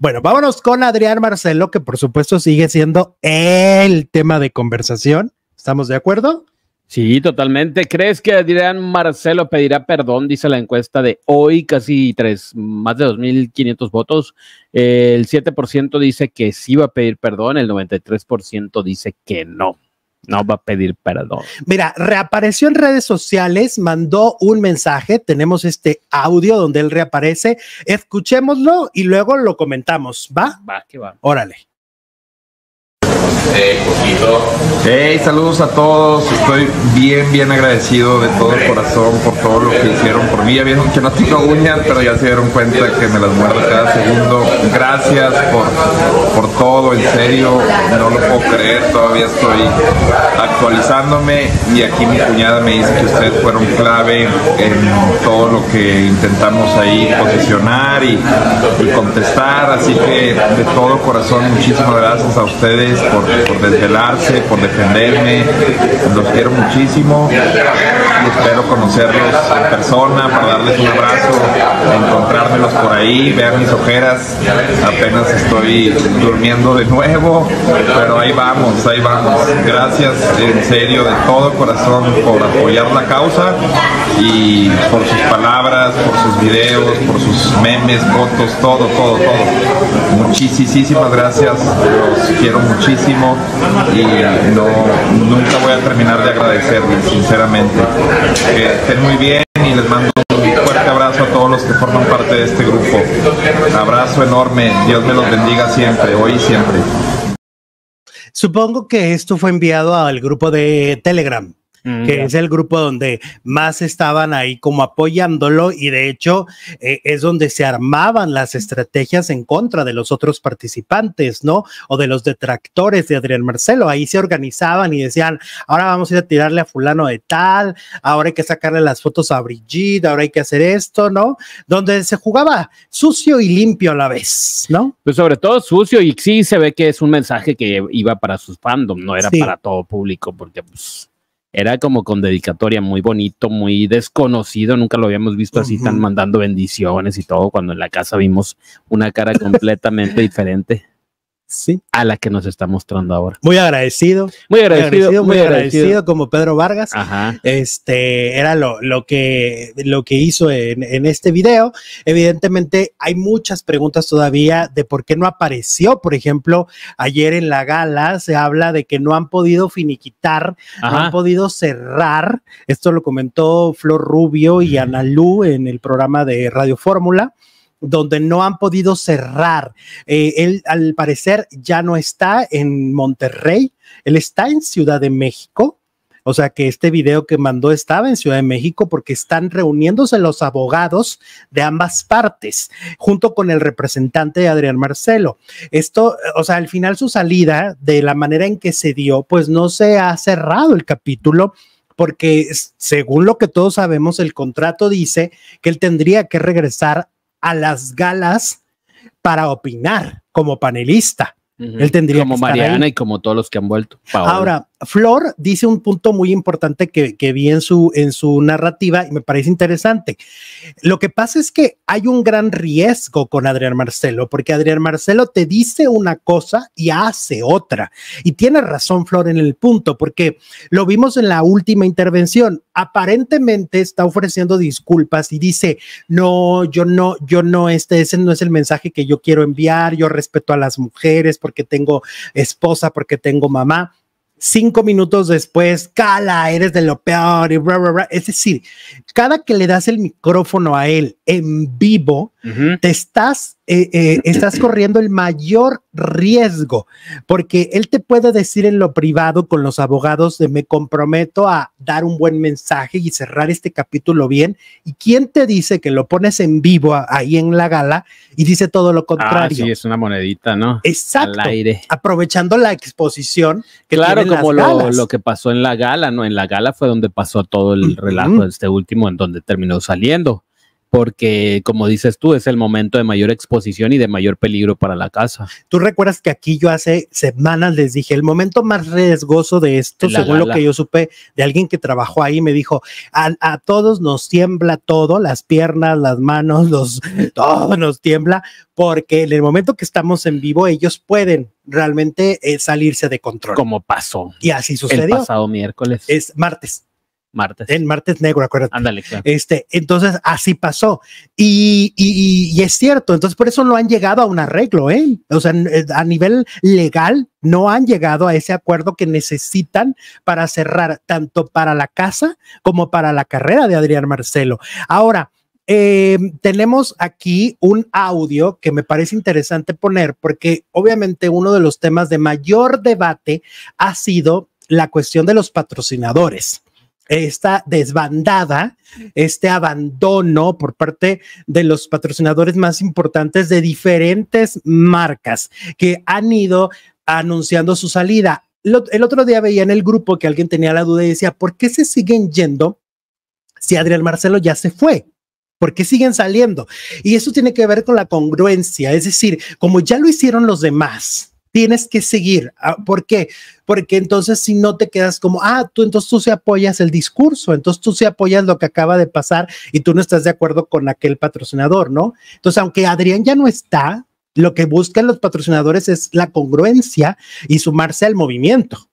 Bueno, vámonos con Adrián Marcelo, que por supuesto sigue siendo el tema de conversación. ¿Estamos de acuerdo? Sí, totalmente. ¿Crees que Adrián Marcelo pedirá perdón? Dice la encuesta de hoy, casi tres, más de 2.500 votos. El 7% dice que sí va a pedir perdón, el 93% dice que no no va a pedir perdón. Mira, reapareció en redes sociales, mandó un mensaje, tenemos este audio donde él reaparece, escuchémoslo y luego lo comentamos, ¿va? Va, que va. Órale. Hey, saludos a todos. Estoy bien, bien agradecido de todo el corazón por todo lo que hicieron por mí. había vieron que no uñas, pero ya se dieron cuenta que me las muerdo cada segundo. Gracias por, todo, en serio. No lo puedo creer. Todavía estoy actualizándome y aquí mi cuñada me dice que ustedes fueron clave en todo lo que intentamos ahí posicionar y contestar. Así que de todo corazón, muchísimas gracias a ustedes por, desvelarse, por defenderme. Los quiero muchísimo espero conocerlos en persona para darles un abrazo, encontrármelos por ahí, ver mis ojeras. Apenas estoy durmiendo de nuevo, pero ahí vamos, ahí vamos. Gracias en serio de todo corazón por apoyar la causa y por sus palabras, por sus videos, por sus memes, fotos, todo, todo, todo. Muchísimas gracias, los quiero muchísimo y no, nunca voy a terminar de agradecerles, sinceramente que eh, estén muy bien y les mando un fuerte abrazo a todos los que forman parte de este grupo. abrazo enorme, Dios me los bendiga siempre, hoy y siempre. Supongo que esto fue enviado al grupo de Telegram. Mm, que es el grupo donde más estaban ahí como apoyándolo y de hecho eh, es donde se armaban las estrategias en contra de los otros participantes, ¿no? O de los detractores de Adrián Marcelo. Ahí se organizaban y decían, ahora vamos a ir a tirarle a fulano de tal, ahora hay que sacarle las fotos a Brigitte, ahora hay que hacer esto, ¿no? Donde se jugaba sucio y limpio a la vez, ¿no? Pues sobre todo sucio y sí se ve que es un mensaje que iba para sus fandom, no era para todo público, porque pues era como con dedicatoria muy bonito, muy desconocido, nunca lo habíamos visto así, tan mandando bendiciones y todo, cuando en la casa vimos una cara completamente diferente sí, a la que nos está mostrando ahora. Muy agradecido. Muy agradecido. Muy agradecido, como Pedro Vargas. Este era lo, que, lo que hizo en, este video. Evidentemente hay muchas preguntas todavía de por qué no apareció. Por ejemplo, ayer en la gala se habla de que no han podido finiquitar, no han podido cerrar. Esto lo comentó Flor Rubio y Ana Lu en el programa de Radio Fórmula donde no han podido cerrar. Eh, él, al parecer, ya no está en Monterrey, él está en Ciudad de México. O sea que este video que mandó estaba en Ciudad de México porque están reuniéndose los abogados de ambas partes, junto con el representante de Adrián Marcelo. Esto, o sea, al final su salida, de la manera en que se dio, pues no se ha cerrado el capítulo porque según lo que todos sabemos, el contrato dice que él tendría que regresar a las galas para opinar como panelista. Él tendría como Mariana y como todos los que han vuelto. Ahora, Flor dice un punto muy importante que, vi en su, en su narrativa y me parece interesante. Lo que pasa es que hay un gran riesgo con Adrián Marcelo, porque Adrián Marcelo te dice una cosa y hace otra. Y tiene razón Flor en el punto, porque lo vimos en la última intervención. Aparentemente está ofreciendo disculpas y dice, no, yo no, yo no, este, ese no es el mensaje que yo quiero enviar, yo respeto a las mujeres porque tengo esposa, porque tengo mamá cinco minutos después, cala, eres de lo peor, y Es decir, cada que le das el micrófono a él en vivo, te estás eh, eh, estás corriendo el mayor riesgo, porque él te puede decir en lo privado con los abogados de me comprometo a dar un buen mensaje y cerrar este capítulo bien. ¿Y quién te dice que lo pones en vivo ahí en la gala y dice todo lo ah, contrario? es una monedita, ¿no? Exacto. aire. Aprovechando la exposición. claro, como lo, que pasó en la gala, ¿no? En la gala fue donde pasó todo el relato de este último, en donde terminó saliendo porque como dices tú, es el momento de mayor exposición y de mayor peligro para la casa. Tú recuerdas que aquí yo hace semanas les dije, el momento más riesgoso de esto, según lo que yo supe de alguien que trabajó ahí, me dijo, a, todos nos tiembla todo, las piernas, las manos, los, todo nos tiembla, porque en el momento que estamos en vivo, ellos pueden realmente eh, salirse de control. Como pasó. Y así sucedió. El pasado miércoles. Es martes. Martes. En Martes Negro, acuérdate. Este, entonces, así pasó. Y, es cierto, entonces por eso no han llegado a un arreglo, ¿eh? O sea, eh, a nivel legal, no han llegado a ese acuerdo que necesitan para cerrar tanto para la casa como para la carrera de Adrián Marcelo. Ahora, eh, tenemos aquí un audio que me parece interesante poner porque obviamente uno de los temas de mayor debate ha sido la cuestión de los patrocinadores esta desbandada, este abandono por parte de los patrocinadores más importantes de diferentes marcas que han ido anunciando su salida. el otro día veía en el grupo que alguien tenía la duda y decía, ¿por qué se siguen yendo si Adrián Marcelo ya se fue? ¿Por qué siguen saliendo? Y eso tiene que ver con la congruencia, es decir, como ya lo hicieron los demás, tienes que seguir. Ah, ¿Por qué? Porque entonces si no te quedas como, ah, tú entonces tú se apoyas el discurso, entonces tú se apoyas lo que acaba de pasar y tú no estás de acuerdo con aquel patrocinador, ¿no? Entonces, aunque Adrián ya no está, lo que buscan los patrocinadores es la congruencia y sumarse al movimiento,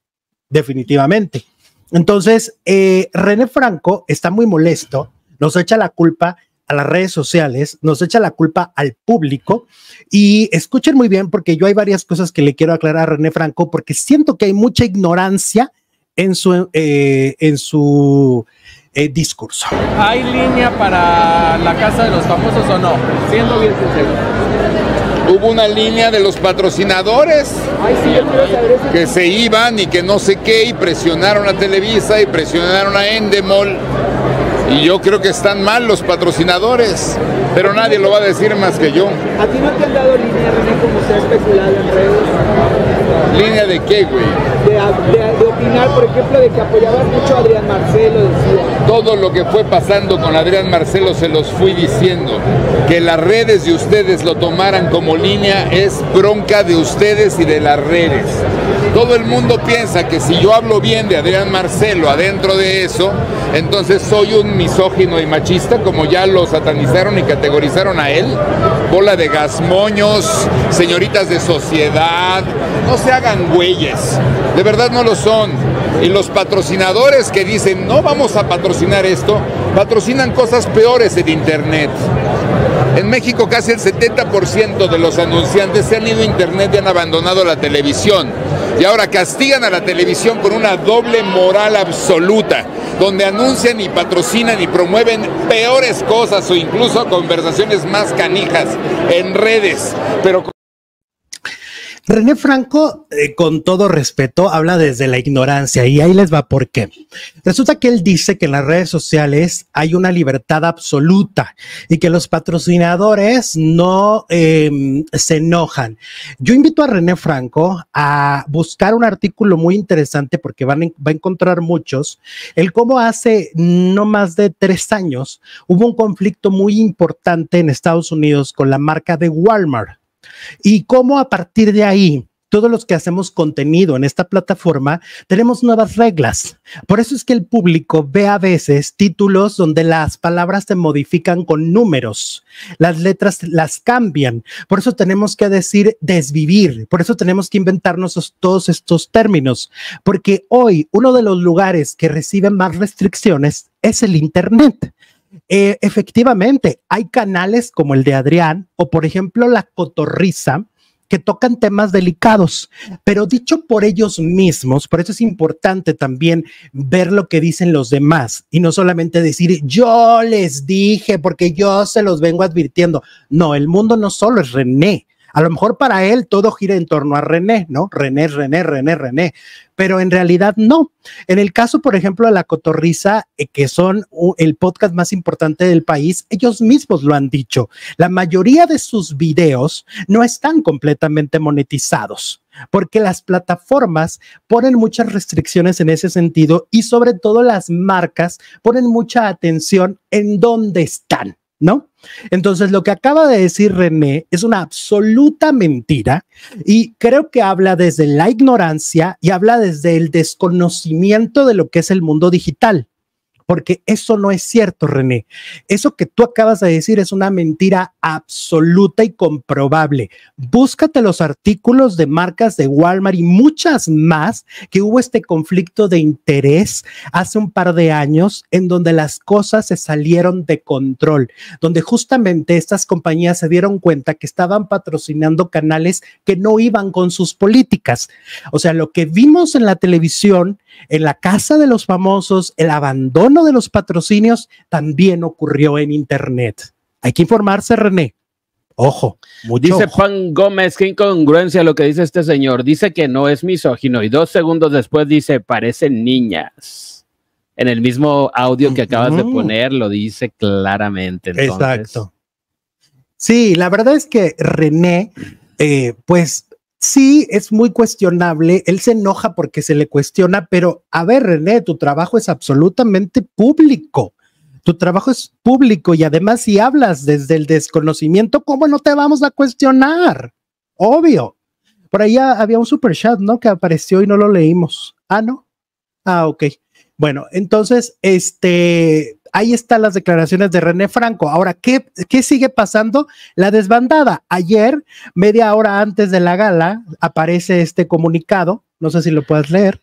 definitivamente. Entonces, eh, René Franco está muy molesto, nos echa la culpa a las redes sociales, nos echa la culpa al público y escuchen muy bien porque yo hay varias cosas que le quiero aclarar a René Franco porque siento que hay mucha ignorancia en su, eh, en su eh, discurso. ¿Hay línea para la casa de los famosos o no? Siendo bien sincero. Hubo una línea de los patrocinadores que se iban y que no sé qué y presionaron a Televisa y presionaron a Endemol y yo creo que están mal los patrocinadores, pero nadie lo va a decir más que yo. ¿A ti no te han dado línea, René, como se ha especulado en redes? ¿Línea de qué, güey? De, opinar, por ejemplo, de que apoyaban mucho a Adrián Marcelo, Todo lo que fue pasando con Adrián Marcelo se los fui diciendo. Que las redes de ustedes lo tomaran como línea es bronca de ustedes y de las redes. Todo el mundo piensa que si yo hablo bien de Adrián Marcelo adentro de eso, entonces soy un misógino y machista, como ya lo satanizaron y categorizaron a él. Bola de gasmoños, señoritas de sociedad, no se hagan güeyes, de verdad no lo son. Y los patrocinadores que dicen no vamos a patrocinar esto, patrocinan cosas peores en Internet. En México casi el 70% de los anunciantes se han ido a Internet y han abandonado la televisión y ahora castigan a la televisión con una doble moral absoluta, donde anuncian y patrocinan y promueven peores cosas o incluso conversaciones más canijas en redes, pero René Franco, eh, con todo respeto, habla desde la ignorancia y ahí les va por qué. Resulta que él dice que en las redes sociales hay una libertad absoluta y que los patrocinadores no em, se enojan. Yo invito a René Franco a buscar un artículo muy interesante porque va a encontrar muchos. El cómo hace no más de tres años hubo un conflicto muy importante en Estados Unidos con la marca de Walmart y cómo a partir de ahí todos los que hacemos contenido en esta plataforma tenemos nuevas reglas. Por eso es que el público ve a veces títulos donde las palabras se modifican con números, las letras las cambian. Por eso tenemos que decir desvivir, por eso tenemos que inventarnos todos estos términos, porque hoy uno de los lugares que recibe más restricciones es el Internet. Eh, efectivamente, hay canales como el de Adrián o, por ejemplo, La Cotorriza, que tocan temas delicados, pero dicho por ellos mismos, por eso es importante también ver lo que dicen los demás y no solamente decir yo les dije porque yo se los vengo advirtiendo. No, el mundo no solo es René, a lo mejor para él todo gira en torno a René, ¿no? René, René, René, René. Pero en realidad no. En el caso, por ejemplo, de La Cotorriza, eh, que son el podcast más importante del país, ellos mismos lo han dicho. La mayoría de sus videos no están completamente monetizados porque las plataformas ponen muchas restricciones en ese sentido y sobre todo las marcas ponen mucha atención en dónde están, ¿no? Entonces, lo que acaba de decir René es una absoluta mentira y creo que habla desde la ignorancia y habla desde el desconocimiento de lo que es el mundo digital porque eso no es cierto, René. Eso que tú acabas de decir es una mentira absoluta y comprobable. Búscate los artículos de marcas de Walmart y muchas más que hubo este conflicto de interés hace un par de años en donde las cosas se salieron de control, donde justamente estas compañías se dieron cuenta que estaban patrocinando canales que no iban con sus políticas. O sea, lo que vimos en la televisión, en la casa de los famosos, el abandono uno de los patrocinios también ocurrió en Internet. Hay que informarse, René. Ojo. dice Juan Gómez, qué incongruencia lo que dice este señor. Dice que no es misógino y dos segundos después dice, parecen niñas. En el mismo audio que acabas de poner lo dice claramente. Exacto. Sí, la verdad es que René, eh, pues sí es muy cuestionable, él se enoja porque se le cuestiona, pero a ver, René, tu trabajo es absolutamente público. Tu trabajo es público y además si hablas desde el desconocimiento, ¿cómo no te vamos a cuestionar? Obvio. Por ahí había un super chat, ¿no? Que apareció y no lo leímos. Ah, no. Ah, ok. Bueno, entonces, este, ahí están las declaraciones de René Franco. Ahora, ¿qué, ¿qué sigue pasando? La desbandada. Ayer, media hora antes de la gala, aparece este comunicado. No sé si lo puedes leer.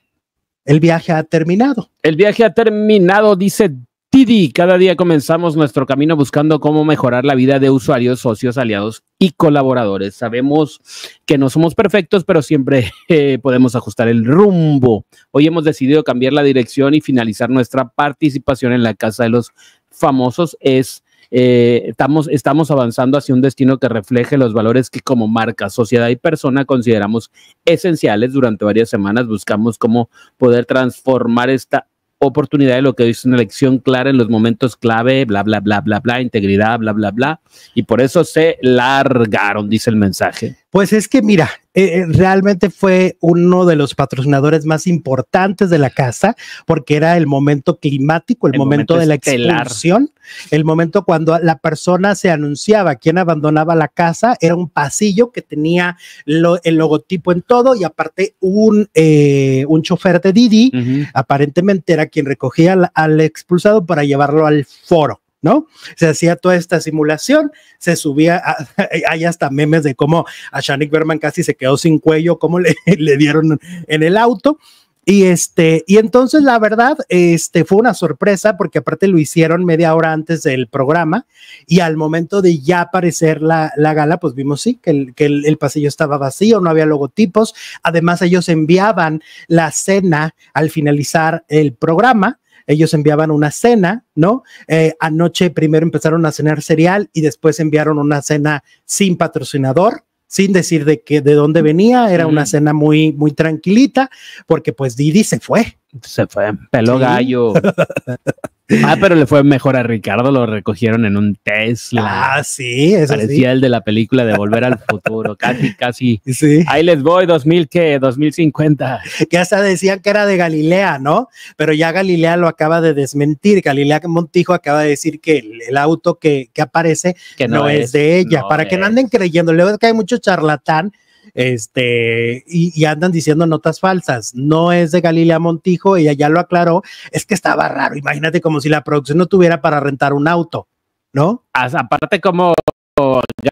El viaje ha terminado. El viaje ha terminado, dice Tidi, cada día comenzamos nuestro camino buscando cómo mejorar la vida de usuarios, socios, aliados y colaboradores. Sabemos que no somos perfectos, pero siempre eh, podemos ajustar el rumbo. Hoy hemos decidido cambiar la dirección y finalizar nuestra participación en la Casa de los Famosos. Es, eh, estamos, estamos avanzando hacia un destino que refleje los valores que como marca, sociedad y persona consideramos esenciales. Durante varias semanas buscamos cómo poder transformar esta oportunidad de lo que dice una elección clara en los momentos clave, bla, bla, bla, bla, bla, integridad, bla, bla, bla. Y por eso se largaron, dice el mensaje. Pues es que mira, eh, realmente fue uno de los patrocinadores más importantes de la casa porque era el momento climático, el, momento, de la expulsión, el momento cuando la persona se anunciaba quien abandonaba la casa, era un pasillo que tenía el logotipo en todo y aparte un, eh, un chofer de Didi, aparentemente era quien recogía al expulsado para llevarlo al foro. ¿no? Se hacía toda esta simulación, se subía, hay hasta memes de cómo a Shanik Berman casi se quedó sin cuello, cómo le, dieron en el auto. Y este, y entonces la verdad, este fue una sorpresa porque aparte lo hicieron media hora antes del programa y al momento de ya aparecer la, gala, pues vimos sí que, el, el, pasillo estaba vacío, no había logotipos. Además, ellos enviaban la cena al finalizar el programa ellos enviaban una cena, ¿no? Eh, anoche primero empezaron a cenar cereal y después enviaron una cena sin patrocinador, sin decir de que de dónde venía, era una cena muy muy tranquilita, porque pues Didi se fue, se fue, pelo gallo. ah, pero le fue mejor a Ricardo, lo recogieron en un Tesla. Ah, sí, eso Parecía el de la película de Volver al Futuro, casi, casi. Ahí les voy, 2000, ¿qué? 2050. Que hasta decían que era de Galilea, ¿no? Pero ya Galilea lo acaba de desmentir. Galilea Montijo acaba de decir que el, auto que, aparece no, es, de ella. para que no anden creyendo, luego que hay mucho charlatán este, y, andan diciendo notas falsas. No es de Galilea Montijo, ella ya lo aclaró, es que estaba raro, imagínate como si la producción no tuviera para rentar un auto, ¿no? Aparte como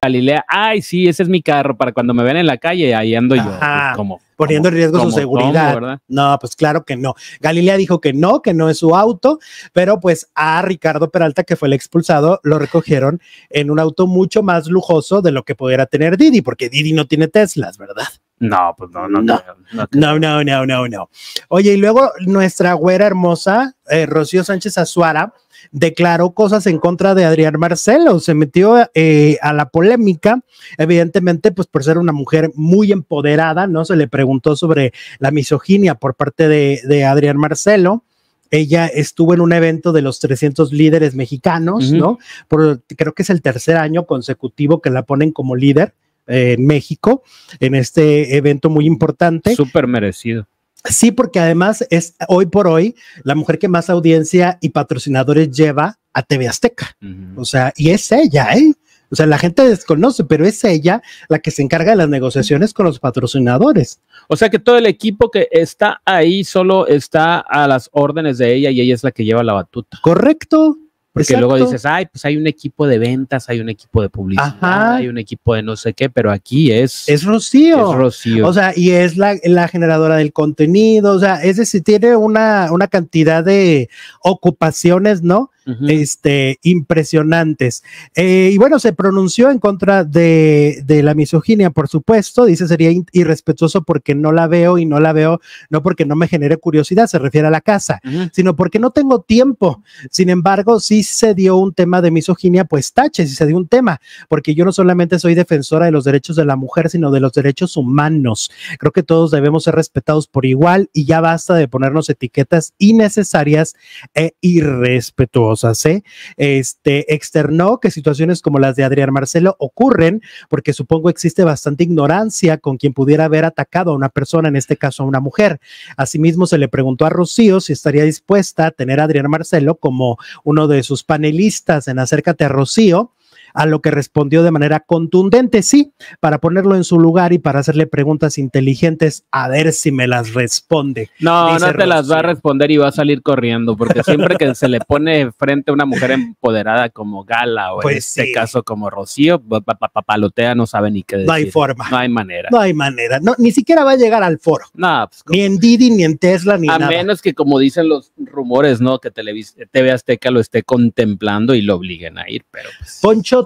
Galilea, ay, sí, ese es mi carro para cuando me ven en la calle, ahí ando yo. Pues, como, poniendo en riesgo su seguridad. no, pues claro que no. Galilea dijo que no, que no es su auto, pero pues a Ricardo Peralta, que fue el expulsado, lo recogieron en un auto mucho más lujoso de lo que pudiera tener Didi, porque Didi no tiene Teslas, ¿verdad? No, pues no, no, no, no, no, no, no, no. Oye, y luego nuestra güera hermosa, eh, Rocío Sánchez Azuara, declaró cosas en contra de Adrián Marcelo, se metió eh, a la polémica, evidentemente, pues por ser una mujer muy empoderada, ¿no? Se le preguntó sobre la misoginia por parte de, Adrián Marcelo ella estuvo en un evento de los 300 líderes mexicanos, ¿no? creo que es el tercer año consecutivo que la ponen como líder eh, en México, en este evento muy importante. Súper merecido. Sí, porque además es hoy por hoy la mujer que más audiencia y patrocinadores lleva a TV Azteca. O sea, y es ella, ¿eh? O sea, la gente desconoce, pero es ella la que se encarga de las negociaciones con los patrocinadores. O sea que todo el equipo que está ahí solo está a las órdenes de ella y ella es la que lleva la batuta. Correcto. Porque luego dices, ay, pues hay un equipo de ventas, hay un equipo de publicidad, hay un equipo de no sé qué, pero aquí es. Es Rocío. Es Rocío. O sea, y es la, generadora del contenido, o sea, es decir, tiene una, una cantidad de ocupaciones, ¿no? este, impresionantes. Eh, y bueno, se pronunció en contra de, la misoginia, por supuesto. Dice, sería irrespetuoso porque no la veo y no la veo, no porque no me genere curiosidad, se refiere a la casa, sino porque no tengo tiempo. Sin embargo, si se dio un tema de misoginia, pues tache, si se dio un tema, porque yo no solamente soy defensora de los derechos de la mujer, sino de los derechos humanos. Creo que todos debemos ser respetados por igual y ya basta de ponernos etiquetas innecesarias e irrespetuosas. ¿eh? este, externó que situaciones como las de Adrián Marcelo ocurren porque supongo existe bastante ignorancia con quien pudiera haber atacado a una persona, en este caso a una mujer. Asimismo, se le preguntó a Rocío si estaría dispuesta a tener a Adrián Marcelo como uno de sus panelistas en Acércate a Rocío a lo que respondió de manera contundente, sí, para ponerlo en su lugar y para hacerle preguntas inteligentes, a ver si me las responde. No, no te las va a responder y va a salir corriendo, porque siempre que se le pone frente a una mujer empoderada como Gala o en pues este caso como Rocío, papalotea, no sabe ni qué decir. No hay forma. No hay manera. No hay manera. ni siquiera va a llegar al foro. Pues, ni en Didi, ni en Tesla, ni nada. A menos que, como dicen los rumores, ¿no? Que TV Azteca lo esté contemplando y lo obliguen a ir, pero. Pues, Poncho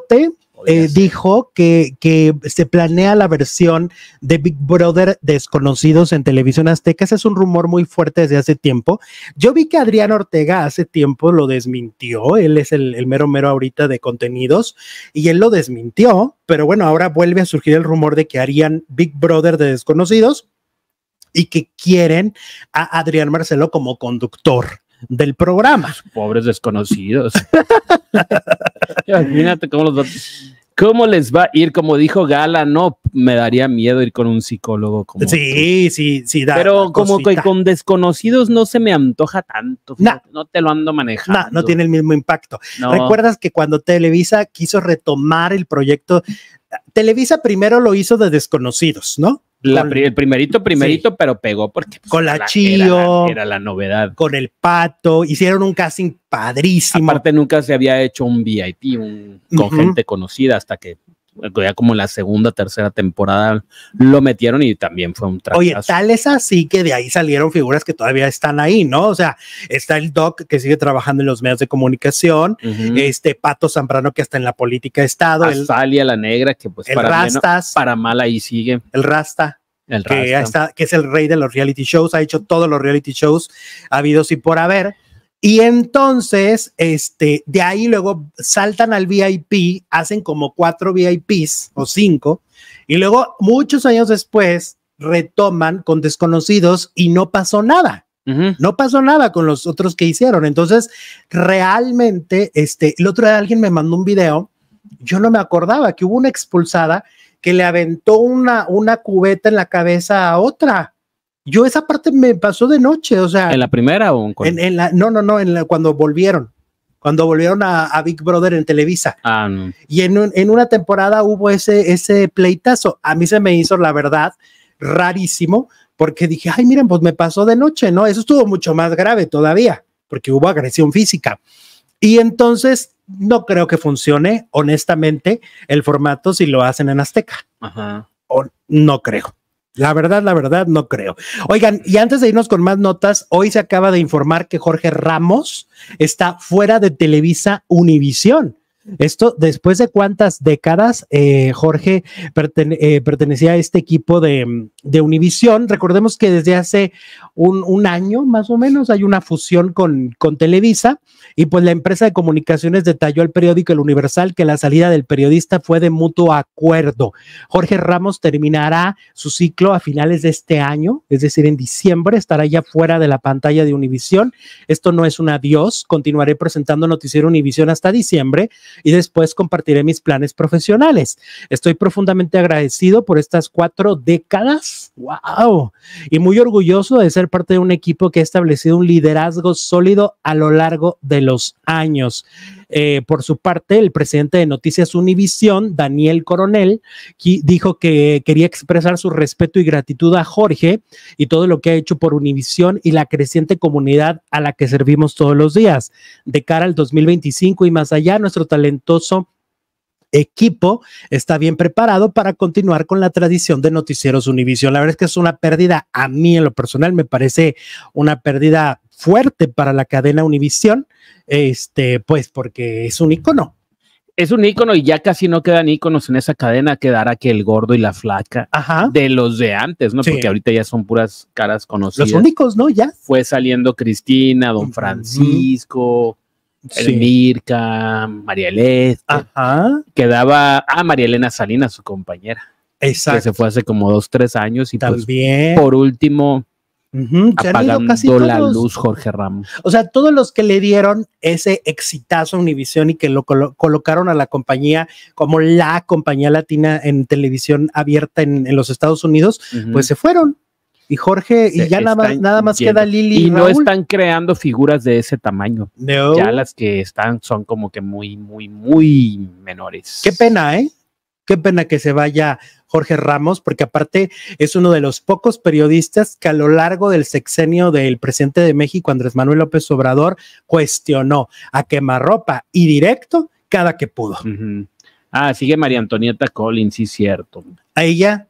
eh, dijo que, se planea la versión de Big Brother desconocidos en televisión azteca. Ese es un rumor muy fuerte desde hace tiempo. Yo vi que Adrián Ortega hace tiempo lo desmintió. Él es el, el mero mero ahorita de contenidos y él lo desmintió. Pero bueno, ahora vuelve a surgir el rumor de que harían Big Brother de desconocidos y que quieren a Adrián Marcelo como conductor del programa. Pobres desconocidos. Imagínate cómo los les va a ir? Como dijo Gala, no me daría miedo ir con un psicólogo como. Sí, sí, sí. Da, Pero como que con desconocidos no se me antoja tanto. no te lo ando manejando. no tiene el mismo impacto. ¿Recuerdas que cuando Televisa quiso retomar el proyecto? Televisa primero lo hizo de desconocidos, ¿no? el primerito, primerito, pero pegó porque pues, con la, la era, la novedad. Con el pato, hicieron un casting padrísimo. Aparte, nunca se había hecho un VIP con gente conocida hasta que ya como la segunda, tercera temporada lo metieron y también fue un trabajo. Oye, tal es así que de ahí salieron figuras que todavía están ahí, ¿no? O sea, está el Doc que sigue trabajando en los medios de comunicación, este Pato Zambrano que está en la política de Estado. el Salia la negra que pues para, mal ahí sigue. El Rasta. El que, Está, que es el rey de los reality shows, ha hecho todos los reality shows ha habido y por haber y entonces, este, de ahí luego saltan al VIP, hacen como cuatro VIPs o cinco, y luego muchos años después retoman con desconocidos y no pasó nada. No pasó nada con los otros que hicieron. Entonces, realmente, este, el otro día alguien me mandó un video, yo no me acordaba que hubo una expulsada que le aventó una, una cubeta en la cabeza a otra. Yo esa parte me pasó de noche, o sea. ¿En la primera o en, en, la, No, no, no, en la, cuando volvieron. Cuando volvieron a, Big Brother en Televisa. Ah, y en, una temporada hubo ese, ese pleitazo. A mí se me hizo, la verdad, rarísimo, porque dije, ay, miren, pues me pasó de noche, ¿no? Eso estuvo mucho más grave todavía, porque hubo agresión física. Y entonces no creo que funcione, honestamente, el formato si lo hacen en Azteca. Ajá. O, no creo. La verdad, la verdad, no creo. Oigan, y antes de irnos con más notas, hoy se acaba de informar que Jorge Ramos está fuera de Televisa Univisión. Esto después de cuántas décadas eh, Jorge eh, pertenecía a este equipo de, de Univisión. Recordemos que desde hace un, año más o menos hay una fusión con, con Televisa y pues la empresa de comunicaciones detalló al periódico El Universal que la salida del periodista fue de mutuo acuerdo. Jorge Ramos terminará su ciclo a finales de este año, es decir, en diciembre estará ya fuera de la pantalla de Univisión. Esto no es un adiós, continuaré presentando Noticiero Univisión hasta diciembre y después compartiré mis planes profesionales. Estoy profundamente agradecido por estas cuatro décadas. ¡Wow! Y muy orgulloso de ser parte de un equipo que ha establecido un liderazgo sólido a lo largo de los años. Eh, por su parte, el presidente de Noticias Univisión, Daniel Coronel, dijo que quería expresar su respeto y gratitud a Jorge y todo lo que ha hecho por Univisión y la creciente comunidad a la que servimos todos los días. De cara al 2025 y más allá, nuestro talentoso equipo está bien preparado para continuar con la tradición de noticieros Univision. La verdad es que es una pérdida, a mí en lo personal me parece una pérdida fuerte para la cadena Univision, este, pues porque es un icono. Es un icono y ya casi no quedan iconos en esa cadena, quedará que el gordo y la flaca de los de antes, ¿no? Porque ahorita ya son puras caras conocidas. Los únicos, ¿no? Ya. Fue saliendo Cristina, Don Francisco, el Mirka, María Elena, quedaba a ah, María Elena Salinas, su compañera. Exacto. Que se fue hace como dos, tres años y pues, por último, apagando casi la luz Jorge Ramos. O sea, todos los que le dieron ese exitazo a Univisión y que lo colocaron a la compañía como la compañía latina en televisión abierta en, los Estados Unidos, pues se fueron y Jorge, y ya nada más, nada más queda Lili. Y, no están creando figuras de ese tamaño. Ya las que están son como que muy, muy, muy menores. Qué pena, ¿eh? Qué pena que se vaya Jorge Ramos, porque aparte es uno de los pocos periodistas que a lo largo del sexenio del presidente de México, Andrés Manuel López Obrador, cuestionó a quemarropa y directo cada que pudo. Ah, sigue María Antonieta Collins, sí, cierto a ella,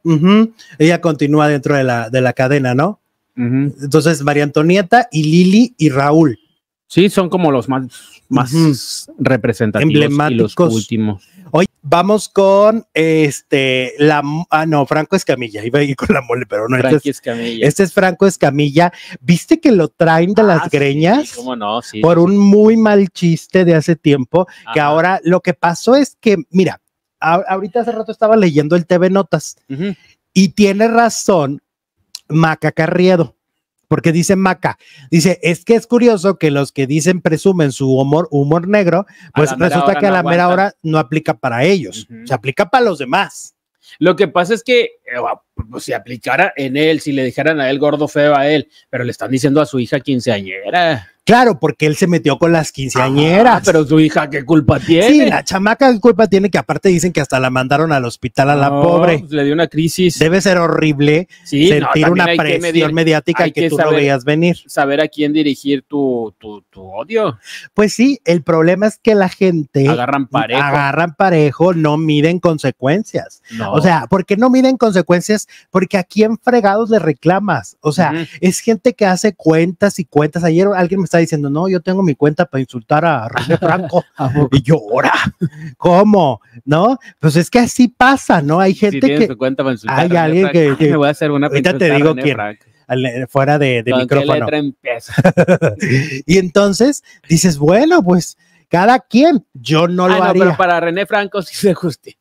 ella continúa dentro de la, de la cadena, ¿no? Entonces, María Antonieta y Lili y Raúl. Sí, son como los más, más representativos Y los últimos. Hoy vamos con este la ah no, Franco Escamilla, iba a ir con la mole, pero no este es, Escamilla. este es Franco Escamilla. ¿Viste que lo traen de ah, las sí, greñas? ¿Cómo no? Sí, por un muy mal chiste de hace tiempo, que ahora lo que pasó es que mira, ahorita hace rato estaba leyendo el TV Notas y tiene razón Maca Carriedo porque dice Maca, dice, es que es curioso que los que dicen presumen su humor, humor negro, pues resulta que a la mera hora no aplica para ellos, se aplica para los demás. Lo que pasa es que eh, se pues, si aplicara en él, si le dijeran a él gordo feo a él, pero le están diciendo a su hija quinceañera. Claro, porque él se metió con las quinceañeras. Ah, pero su hija, ¿qué culpa tiene? Sí, la chamaca, ¿qué culpa tiene? Que aparte dicen que hasta la mandaron al hospital a la pobre. Pues, le dio una crisis. Debe ser horrible sentir una presión mediática que, que, tú no veías venir. Saber a quién dirigir tu, tu, tu, odio. Pues sí, el problema es que la gente. Agarran parejo. Agarran parejo, no miden consecuencias. O sea, ¿por qué no miden consecuencias? Porque a quién fregados le reclamas. O sea, es gente que hace cuentas y cuentas. Ayer alguien me está diciendo, no, yo tengo mi cuenta para insultar a René Franco. y llora. ¿Cómo? ¿No? Pues es que así pasa, ¿no? Hay gente que. cuenta para insultar hay alguien que, Me voy a hacer una Ahorita te digo quién. fuera de, micrófono. y entonces dices, bueno, pues cada quien, yo no ah, lo no, Pero para René Franco sí se justifica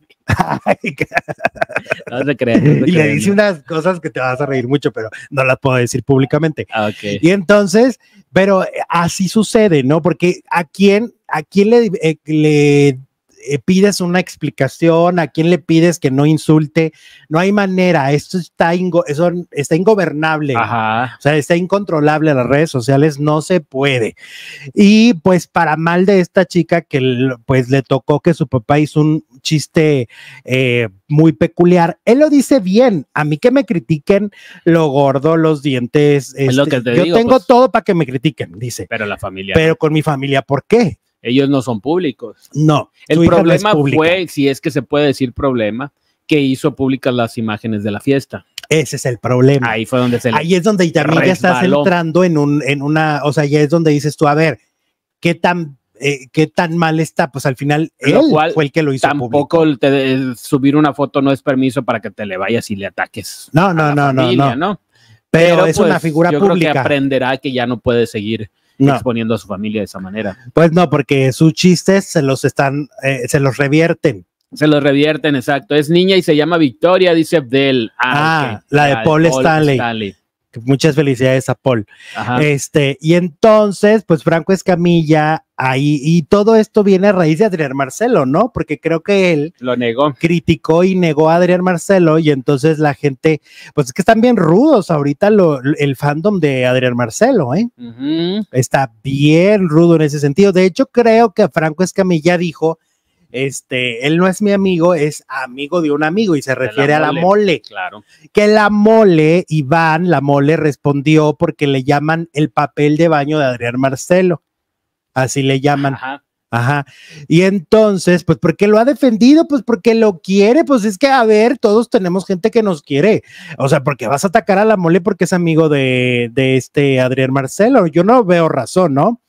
no se y le dice unas cosas que te vas a reír mucho, pero no las puedo decir públicamente. Ah, y entonces, pero eh, así sucede, ¿no? Porque a quién, a quién le eh, eh, pides una explicación, a quién le pides que no insulte, no hay manera, esto está, eso está ingobernable, o sea, está incontrolable, las redes sociales no se puede. Y pues para mal de esta chica que pues le tocó que su papá hizo un chiste eh, muy peculiar, él lo dice bien, a mí que me critiquen lo gordo, los dientes, este, yo tengo pues. todo para que me critiquen, dice. Pero la familia. Pero con mi familia, ¿por qué? ellos no son públicos. No. El problema fue, si es que se puede decir problema, que hizo públicas las imágenes de la fiesta. Ese es el problema. Ahí fue donde se Ahí es donde ya estás entrando en, un, en una, o sea, ya es donde dices tú, a ver, ¿qué tan, eh, qué tan mal está? Pues al final él fue el que lo hizo Tampoco subir una foto no es permiso para que te le vayas y le ataques. No, no, no, no, no, Pero, es una pues, figura yo que aprenderá que ya no puede seguir exponiendo a su familia de esa manera. Pues no, porque sus chistes se los están, eh, se los revierten. Se los revierten, exacto. Es niña y se llama Victoria, dice Abdel. Ah, ah la de Paul, Paul Stanley. Muchas felicidades a Paul. Este, y entonces, pues Franco Escamilla ahí, y todo esto viene a raíz de Adrián Marcelo, ¿no? Porque creo que él lo negó. Criticó y negó a Adrián Marcelo, y entonces la gente, pues es que están bien rudos ahorita el fandom de Adrián Marcelo, ¿eh? Está bien rudo en ese sentido. De hecho, creo que Franco Escamilla dijo este, él no es mi amigo, es amigo de un amigo y se refiere a la mole. Claro. Que la mole, Iván, la mole respondió porque le llaman el papel de baño de Adrián Marcelo. Así le llaman. Ajá. Ajá. Y entonces, pues, porque lo ha defendido? Pues porque lo quiere. Pues es que, a ver, todos tenemos gente que nos quiere. O sea, porque vas a atacar a la mole porque es amigo de, de este Adrián Marcelo. Yo no veo razón, ¿no?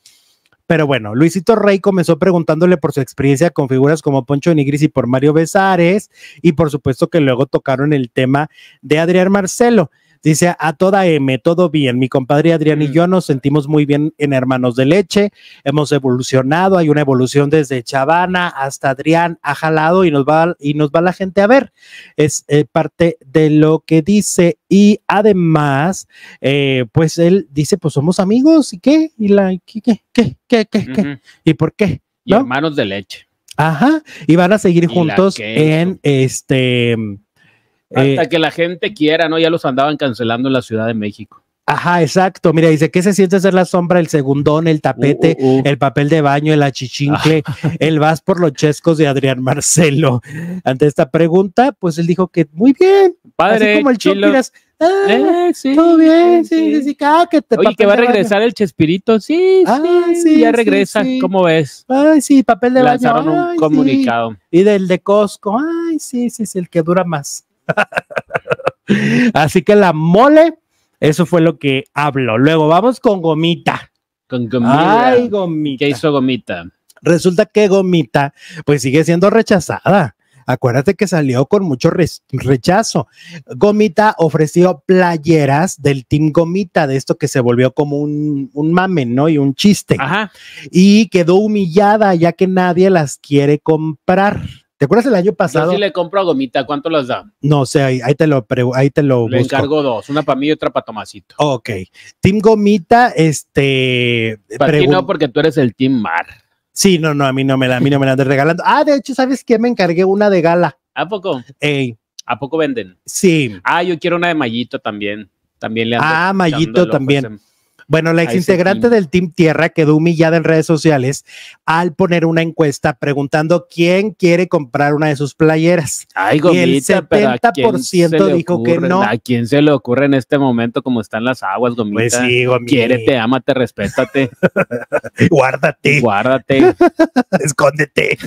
Pero bueno, Luisito Rey comenzó preguntándole por su experiencia con figuras como Poncho Nigris y por Mario Besares, y por supuesto que luego tocaron el tema de Adrián Marcelo. Dice a toda M, todo bien. Mi compadre Adrián y mm. yo nos sentimos muy bien en Hermanos de Leche. Hemos evolucionado, hay una evolución desde Chavana hasta Adrián, ha jalado y nos va, y nos va la gente a ver. Es eh, parte de lo que dice. Y además, eh, pues él dice, pues somos amigos y qué, y la, qué, qué, qué, qué, qué, y por qué. hermanos de leche. Ajá, y van a seguir juntos en este eh, Hasta que la gente quiera, ¿no? Ya los andaban cancelando en la Ciudad de México. Ajá, exacto. Mira, dice, ¿qué se siente hacer la sombra, el segundón, el tapete, uh, uh, uh. el papel de baño, el achichincle, el vas por los chescos de Adrián Marcelo? Ante esta pregunta, pues él dijo que muy bien. Padre, así como el miras, ah, eh, sí, todo bien, sí, sí, sí que te Oye, que va a regresar el Chespirito, sí, ah, sí, sí, ya regresa, ¿cómo ves? Ay, sí, papel de baño. Lanzaron un comunicado. Y del de Costco, ay, sí, sí, es el que dura más. Así que la mole, eso fue lo que habló Luego vamos con gomita. Con gomita. Ay, gomita. ¿Qué hizo gomita? Resulta que gomita, pues sigue siendo rechazada. Acuérdate que salió con mucho rechazo. Gomita ofreció playeras del Team Gomita, de esto que se volvió como un, un mame, ¿no? Y un chiste. Ajá. Y quedó humillada ya que nadie las quiere comprar. ¿Te acuerdas el año pasado? Yo sí le compro a Gomita, ¿cuánto las da? No sé, ahí, te lo, ahí te lo le encargo dos, una para mí y otra para Tomasito. Ok. Team Gomita, este... Para ti no, porque tú eres el Team Mar. Sí, no, no, a mí no me la, a mí no me la regalando. Ah, de hecho, ¿sabes qué? Me encargué una de gala. ¿A poco? Ey. ¿A poco venden? Sí. Ah, yo quiero una de Mallito también. También le Ah, Mallito también. Bueno, la exintegrante del Team Tierra quedó humillada en redes sociales al poner una encuesta preguntando quién quiere comprar una de sus playeras. Ay, gomita, y el 70% dijo que no. ¿A quién se le ocurre en este momento como están las aguas, gomita? Pues sí, gomita. te ámate, respétate. Guárdate. Guárdate. Escóndete.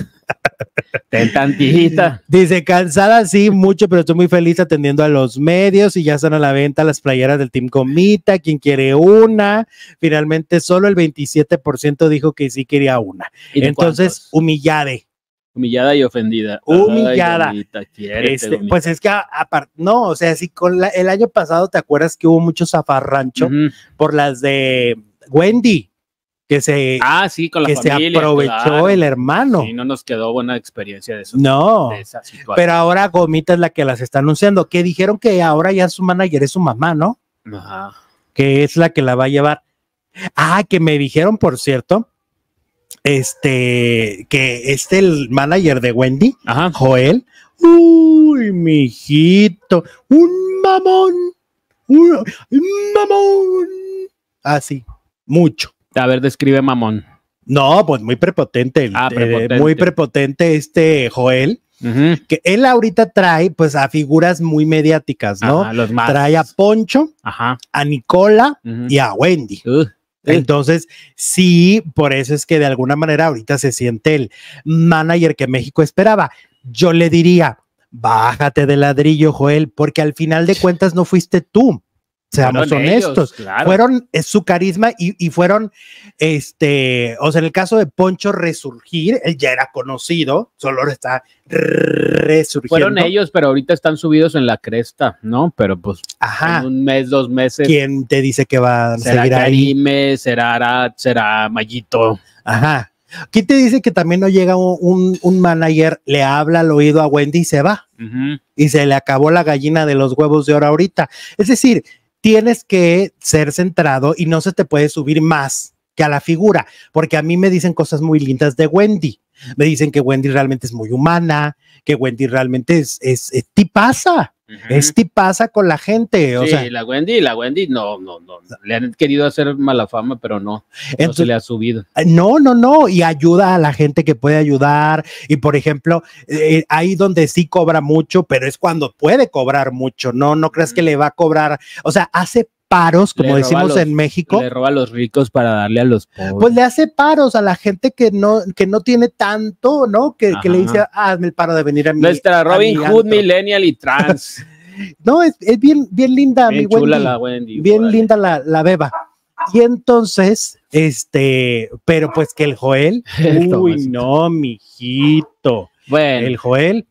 Tantijita. Dice, cansada sí, mucho, pero estoy muy feliz atendiendo a los medios y ya están a la venta las playeras del Team Comita, quien quiere una. Finalmente, solo el 27% dijo que sí quería una. Entonces, humillade. Humillada y ofendida. Humillada. Este, pues es que ah, aparte, no, o sea, si con el año pasado te acuerdas que hubo mucho zafarrancho por las de Wendy que se, ah, que se aprovechó el hermano. Y no nos quedó buena experiencia de eso. No, pero ahora Gomita es la que las está anunciando, que dijeron que ahora ya su manager es su mamá, ¿no? Ajá. Que es la que la va a llevar. Ah, que me dijeron, por cierto, este, que este el manager de Wendy, Joel, uy, mijito, un mamón, un, mamón, así, ah, mucho. A ver, describe mamón. No, pues muy prepotente, ah, eh, muy prepotente este Joel. Que él ahorita trae pues a figuras muy mediáticas, ¿no? A los trae a Poncho, a Nicola y a Wendy. Entonces, sí, por eso es que de alguna manera ahorita se siente el manager que México esperaba. Yo le diría, bájate de ladrillo, Joel, porque al final de cuentas no fuiste tú. Seamos honestos. Fueron su carisma y, y, fueron, este, o sea, en el caso de Poncho Resurgir, él ya era conocido, solo está resurgiendo. Fueron ellos, pero ahorita están subidos en la cresta, ¿no? Pero pues, En un mes, dos meses. ¿Quién te dice que va a seguir ahí? Será Arat, será Mayito. Ajá. ¿Quién te dice que también no llega un, manager, le habla al oído a Wendy y se va? Y se le acabó la gallina de los huevos de oro ahorita. Es decir, tienes que ser centrado y no se te puede subir más que a la figura, porque a mí me dicen cosas muy lindas de Wendy. Me dicen que Wendy realmente es muy humana, que Wendy realmente es, es, pasa este pasa con la gente. O sea, la Wendy, la Wendy, no, no, no. Le han querido hacer mala fama, pero no. Entonces, no le ha subido. Eh, no, no, no. Y ayuda a la gente que puede ayudar. Y por ejemplo, eh, ahí donde sí cobra mucho, pero es cuando puede cobrar mucho. No, no creas que le va a cobrar. O sea, hace paros, como decimos en México. Le roba a los ricos para darle a los pobres. Pues le hace paros a la gente que no, que no tiene tanto, ¿no? Que, le dice, hazme el paro de venir a mi. Nuestra Robin Hood, Millennial y Trans. no, es, bien, bien linda, bien mi chula Bien linda la, la beba. Y entonces, este, pero pues que el Joel. uy, no, mijito. Bueno. El Joel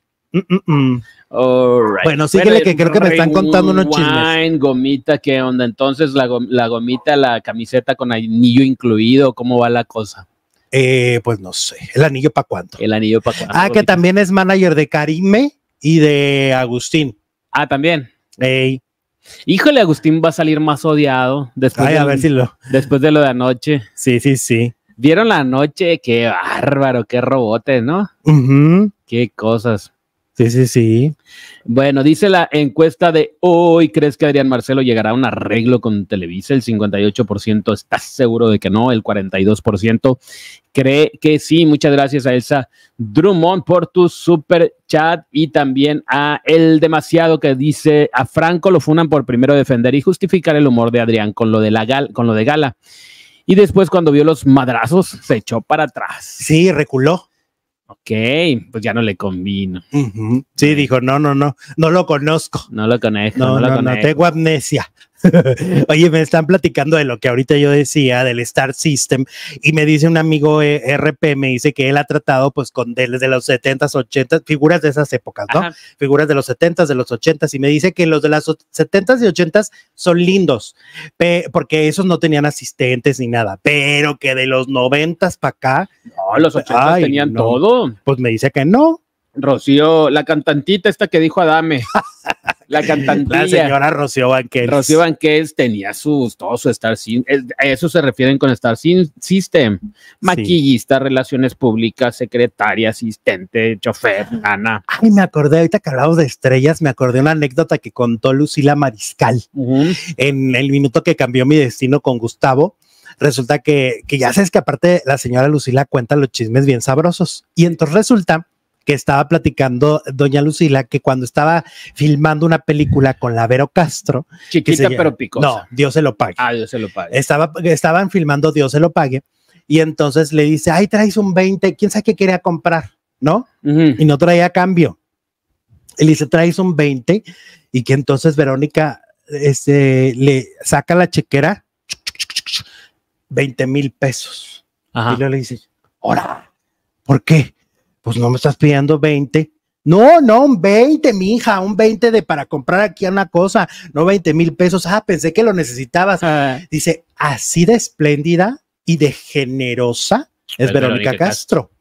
bueno, sí, que creo que me están contando unos chismes. gomita, ¿qué onda? Entonces, la, gomita, la camiseta con anillo incluido, ¿cómo va la cosa? Eh, pues no sé. ¿El anillo para cuánto? El anillo para cuánto. Ah, que también es manager de Karime y de Agustín. Ah, también. Híjole, Agustín va a salir más odiado después, de, lo... después de lo de anoche. Sí, sí, sí. ¿Vieron la noche? Qué bárbaro, qué robote, ¿no? Qué cosas. Sí, sí, sí. Bueno, dice la encuesta de hoy, ¿crees que Adrián Marcelo llegará a un arreglo con Televisa? El 58% está seguro de que no, el 42% cree que sí. Muchas gracias a Elsa Drummond por tu super chat y también a El Demasiado que dice a Franco lo funan por primero defender y justificar el humor de Adrián con lo de, la gal con lo de Gala. Y después cuando vio los madrazos se echó para atrás. Sí, reculó. Ok, pues ya no le combino. Sí, dijo, no, no, no, no lo conozco. No lo conozco. No, lo no, conozco. no tengo amnesia. Oye, me están platicando de lo que ahorita yo decía del Star System y me dice un amigo eh, RP, me dice que él ha tratado pues con de los 70s, 80s, figuras de esas épocas, ¿no? Figuras de los 70s, de los 80s y me dice que los de las 70s y 80s son lindos, porque esos no tenían asistentes ni nada, pero que de los 90s para acá... No, los 80s tenían todo. Pues me dice que no, Rocío, la cantantita esta que dijo Adame. la cantantilla. La señora Rocío Banqués Rocío Banqués tenía sus, todo su Star sin, A eso se refieren con sin System. Maquillista, relaciones públicas, secretaria, asistente, chofer, Ana. Ay, me acordé, ahorita que hablamos de estrellas, me acordé una anécdota que contó Lucila Mariscal en el minuto que cambió mi destino con Gustavo resulta que, que, ya sabes que aparte la señora Lucila cuenta los chismes bien sabrosos. Y entonces resulta que estaba platicando doña Lucila que cuando estaba filmando una película con la Vero Castro. Chiquita pero picosa. No, Dios se lo pague. Ah, Dios se lo pague. Estaba, estaban filmando Dios se lo pague y entonces le dice, ay, traes un 20, quién sabe qué quería comprar, ¿no? Y no traía cambio. Él dice, traes un 20 y que entonces Verónica este, le saca la chequera, 20 mil pesos. Y luego le dice, ahora, ¿por qué? pues no me estás pidiendo 20. No, no, un 20, mi hija, un 20 de para comprar aquí una cosa, no 20 mil pesos. Ah, pensé que lo necesitabas. Ah. Dice, así de espléndida y de generosa es, Verónica, Castro.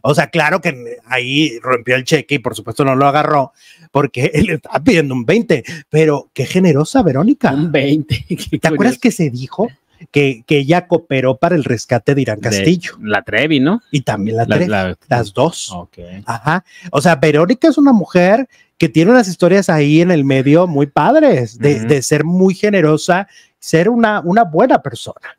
O sea, claro que ahí rompió el cheque y por supuesto no lo agarró porque él está pidiendo un 20, pero qué generosa Verónica. Un 20. ¿Te acuerdas que se dijo que, ella ya cooperó para el rescate de Irán Castillo. la Trevi, ¿no? Y también la, Trevi, las dos. Okay. Ajá. O sea, Verónica es una mujer que tiene unas historias ahí en el medio muy padres, de, ser muy generosa, ser una buena persona.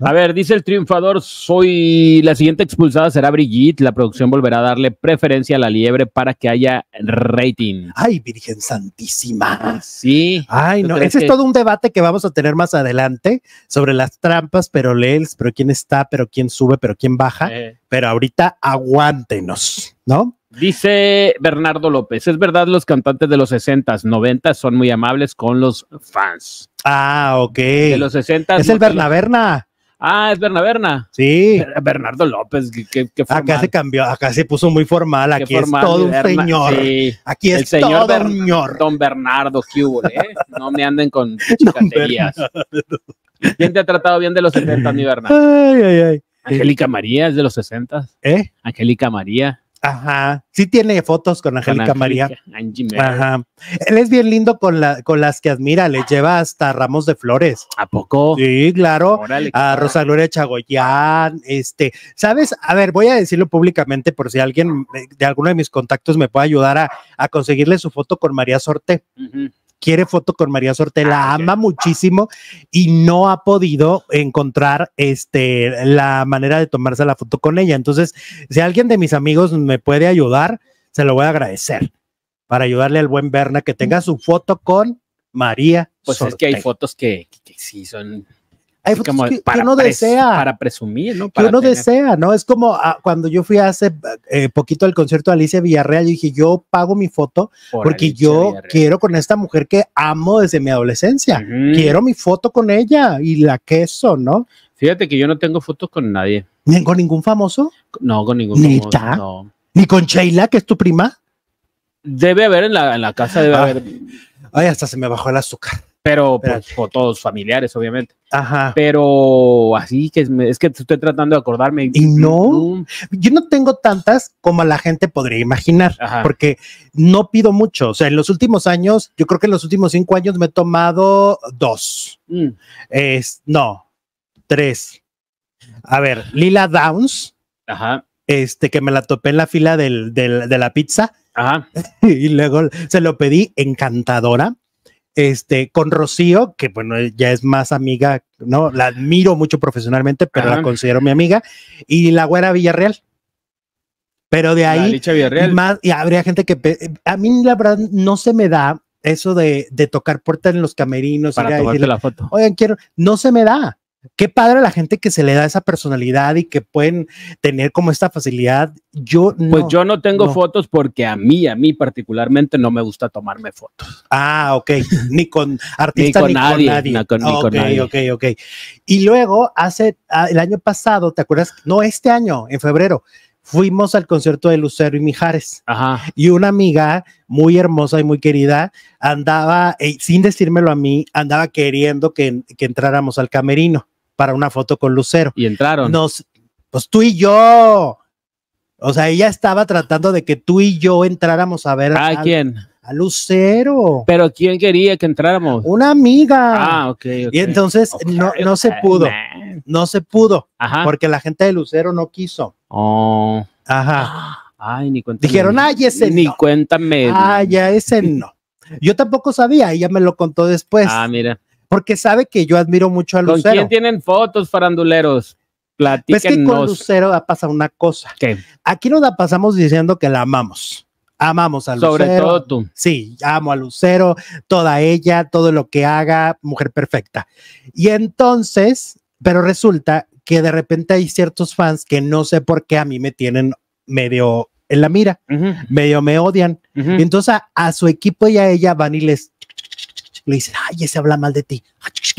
A ver, dice el triunfador, soy la siguiente expulsada será Brigitte, la producción volverá a darle preferencia a la liebre para que haya rating. Ay, Virgen Santísima. Sí. Ay, no, ese es todo un debate que vamos a tener más adelante sobre las trampas, pero lees, pero quién está, pero quién sube, pero quién baja, eh. pero ahorita aguántenos, ¿no? Dice Bernardo López, es verdad, los cantantes de los 60s, 90 son muy amables con los fans. Ah, ok. De los 60 Es el Bernaberna. Ah, es Berna Berna. Sí. Bernardo López. Qué, qué acá se cambió, acá se puso muy formal. Aquí es todo un señor. Sí. Aquí es el todo un señor. Don Bernardo, qué ¿eh? No me anden con chicaterías. ¿Quién te ha tratado bien de los 70, mi Bernardo? Ay, ay, ay. Angélica María es de los 60. ¿Eh? Angélica María. Ajá, sí tiene fotos con Angélica María. Ajá. Él es bien lindo con, la, con las que admira, le lleva hasta ramos de flores. ¿A poco? Sí, claro. a Rosa Gloria Chagoyán, este, ¿sabes? A ver, voy a decirlo públicamente por si alguien eh, de alguno de mis contactos me puede ayudar a, conseguirle su foto con María Sorte. Ajá quiere foto con María Sorte, la ah, ama muchísimo y no ha podido encontrar este, la manera de tomarse la foto con ella. Entonces, si alguien de mis amigos me puede ayudar, se lo voy a agradecer para ayudarle al buen Berna que tenga su foto con María. Pues es que hay fotos que sí son que, para desea. Para presumir, ¿no? que uno desea, ¿no? Es como ah, cuando yo fui hace eh, poquito al concierto de Alicia Villarreal, yo dije, yo pago mi foto porque yo quiero con esta mujer que amo desde mi adolescencia. Quiero mi foto con ella y la queso, ¿no? Fíjate que yo no tengo fotos con nadie. ¿Ni con ningún famoso? No, con ningún famoso. ¿Ni con Sheila, que es tu prima? Debe haber en la, casa, debe ah. haber. Ay, hasta se me bajó el azúcar pero pues, por, todos familiares, obviamente. Ajá. Pero así que es, que estoy tratando de acordarme. Y no, yo no tengo tantas como la gente podría imaginar, porque no pido mucho. O sea, en los últimos años, yo creo que en los últimos cinco años me he tomado dos. Mm. Es, no, tres. A ver, Lila Downs. Este, que me la topé en la fila de la pizza. Ajá. Y luego se lo pedí encantadora este, con Rocío, que bueno, ya es más amiga, ¿no? La admiro mucho profesionalmente, pero la considero mi amiga, y la güera Villarreal. Pero de ahí, más, y habría gente que, a mí la verdad no se me da eso de, de tocar puertas en los camerinos. Para y la foto. Oigan, quiero, no se me da. Qué padre la gente que se le da esa personalidad y que pueden tener como esta facilidad. Yo pues no, Pues yo no tengo fotos porque a mí, a mí particularmente no me gusta tomarme fotos. Ah, ok. Ni con artistas ni, con, nadie, ok, Y luego hace ah, el año pasado, ¿te acuerdas? No, este año, en febrero, fuimos al concierto de Lucero y Mijares. Ajá. Y una amiga muy hermosa y muy querida andaba, eh, sin decírmelo a mí, andaba queriendo que, que, entráramos al camerino para una foto con Lucero. Y entraron. Nos, pues tú y yo. O sea, ella estaba tratando de que tú y yo entráramos a ver. ¿A, a quién? Lucero. Pero ¿quién quería que entráramos? Una amiga. Ah, ok. okay. Y entonces no, se pudo. No se pudo. Porque la gente de Lucero no quiso. Oh. Ajá. Ay, ni cuenta. Dijeron, ay, ese ni cuéntame. Ay, ya ese no. Yo tampoco sabía, ella me lo contó después. Ah, mira. Porque sabe que yo admiro mucho a Lucero. quién tienen fotos, faranduleros? Platíquenos. Es que con Lucero ha pasado una cosa. Aquí nos la pasamos diciendo que la amamos amamos a Lucero. Sobre todo Sí, amo a Lucero, toda ella, todo lo que haga, mujer perfecta. Y entonces, pero resulta que de repente hay ciertos fans que no sé por qué a mí me tienen medio en la mira, medio me odian. Entonces a, su equipo y a ella van y les le dicen, ay, ese habla mal de ti.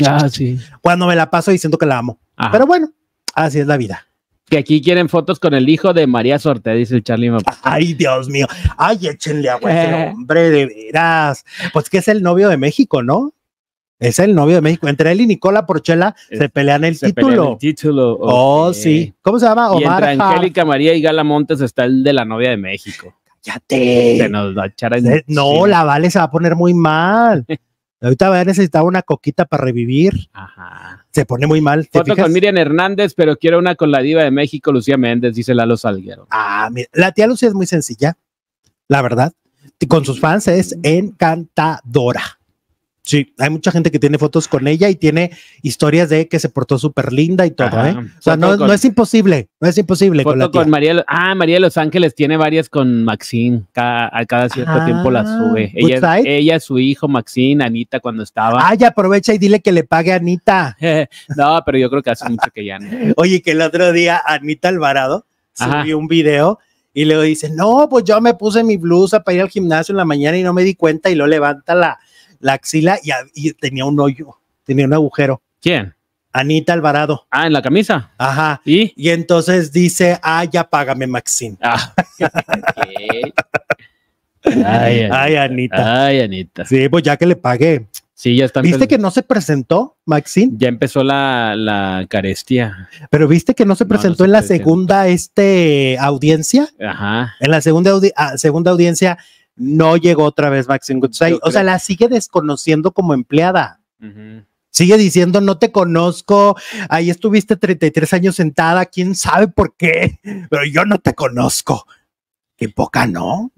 Ah, sí. Cuando me la paso diciendo que la amo. Pero bueno, así es la vida que aquí quieren fotos con el hijo de María Sorte, dice el Charlie Ay, Dios mío. Ay, échenle agua ese eh. hombre, de veras. Pues que es el novio de México, ¿no? Es el novio de México. Entre él y Nicola Porchela se pelean el título. el título. Oh, sí. ¿Cómo se llama? Omar. entre Angélica María y Gala Montes está el de la novia de México. Cállate. Se nos va a echar No, la Vale se va a poner muy mal. Ahorita va a necesitar una coquita para revivir. Ajá. Se pone muy mal. Foto con Miriam Hernández, pero quiero una con la diva de México, Lucía Méndez, dice Lalo Salguero. Ah, mira, la tía Lucía es muy sencilla, la verdad. Con sus fans es mm. encantadora. Sí, hay mucha gente que tiene fotos con ella y tiene historias de que se portó súper linda y todo, ¿eh? O sea, no, es imposible, no es imposible. con, María, ah, María de Los Ángeles tiene varias con Maxine, a cada cierto ah, tiempo las sube. Ella, ella, su hijo, Maxine, Anita, cuando estaba. Ah, ya aprovecha y dile que le pague a Anita. no, pero yo creo que hace mucho que ya no. Oye, que el otro día Anita Alvarado subió un video y le dice, no, pues yo me puse mi blusa para ir al gimnasio en la mañana y no me di cuenta y lo levanta la la axila y, tenía un hoyo, tenía un agujero. ¿Quién? Anita Alvarado. Ah, en la camisa. Ajá. Y, entonces dice, ah, ya págame, Maxine. ay, Anita. ay, Anita. Sí, pues ya que le pagué. Sí, ya está. ¿Viste que no se presentó, Maxine? Ya empezó la, carestia. carestía. Pero viste que no se presentó en la segunda este, audiencia. Ajá. En la segunda, ah, segunda audiencia no llegó otra vez Maxine Goodside. O sea, la sigue desconociendo como empleada. Sigue diciendo, no te conozco, ahí estuviste 33 años sentada, quién sabe por qué, pero yo no te conozco. Qué poca, ¿no?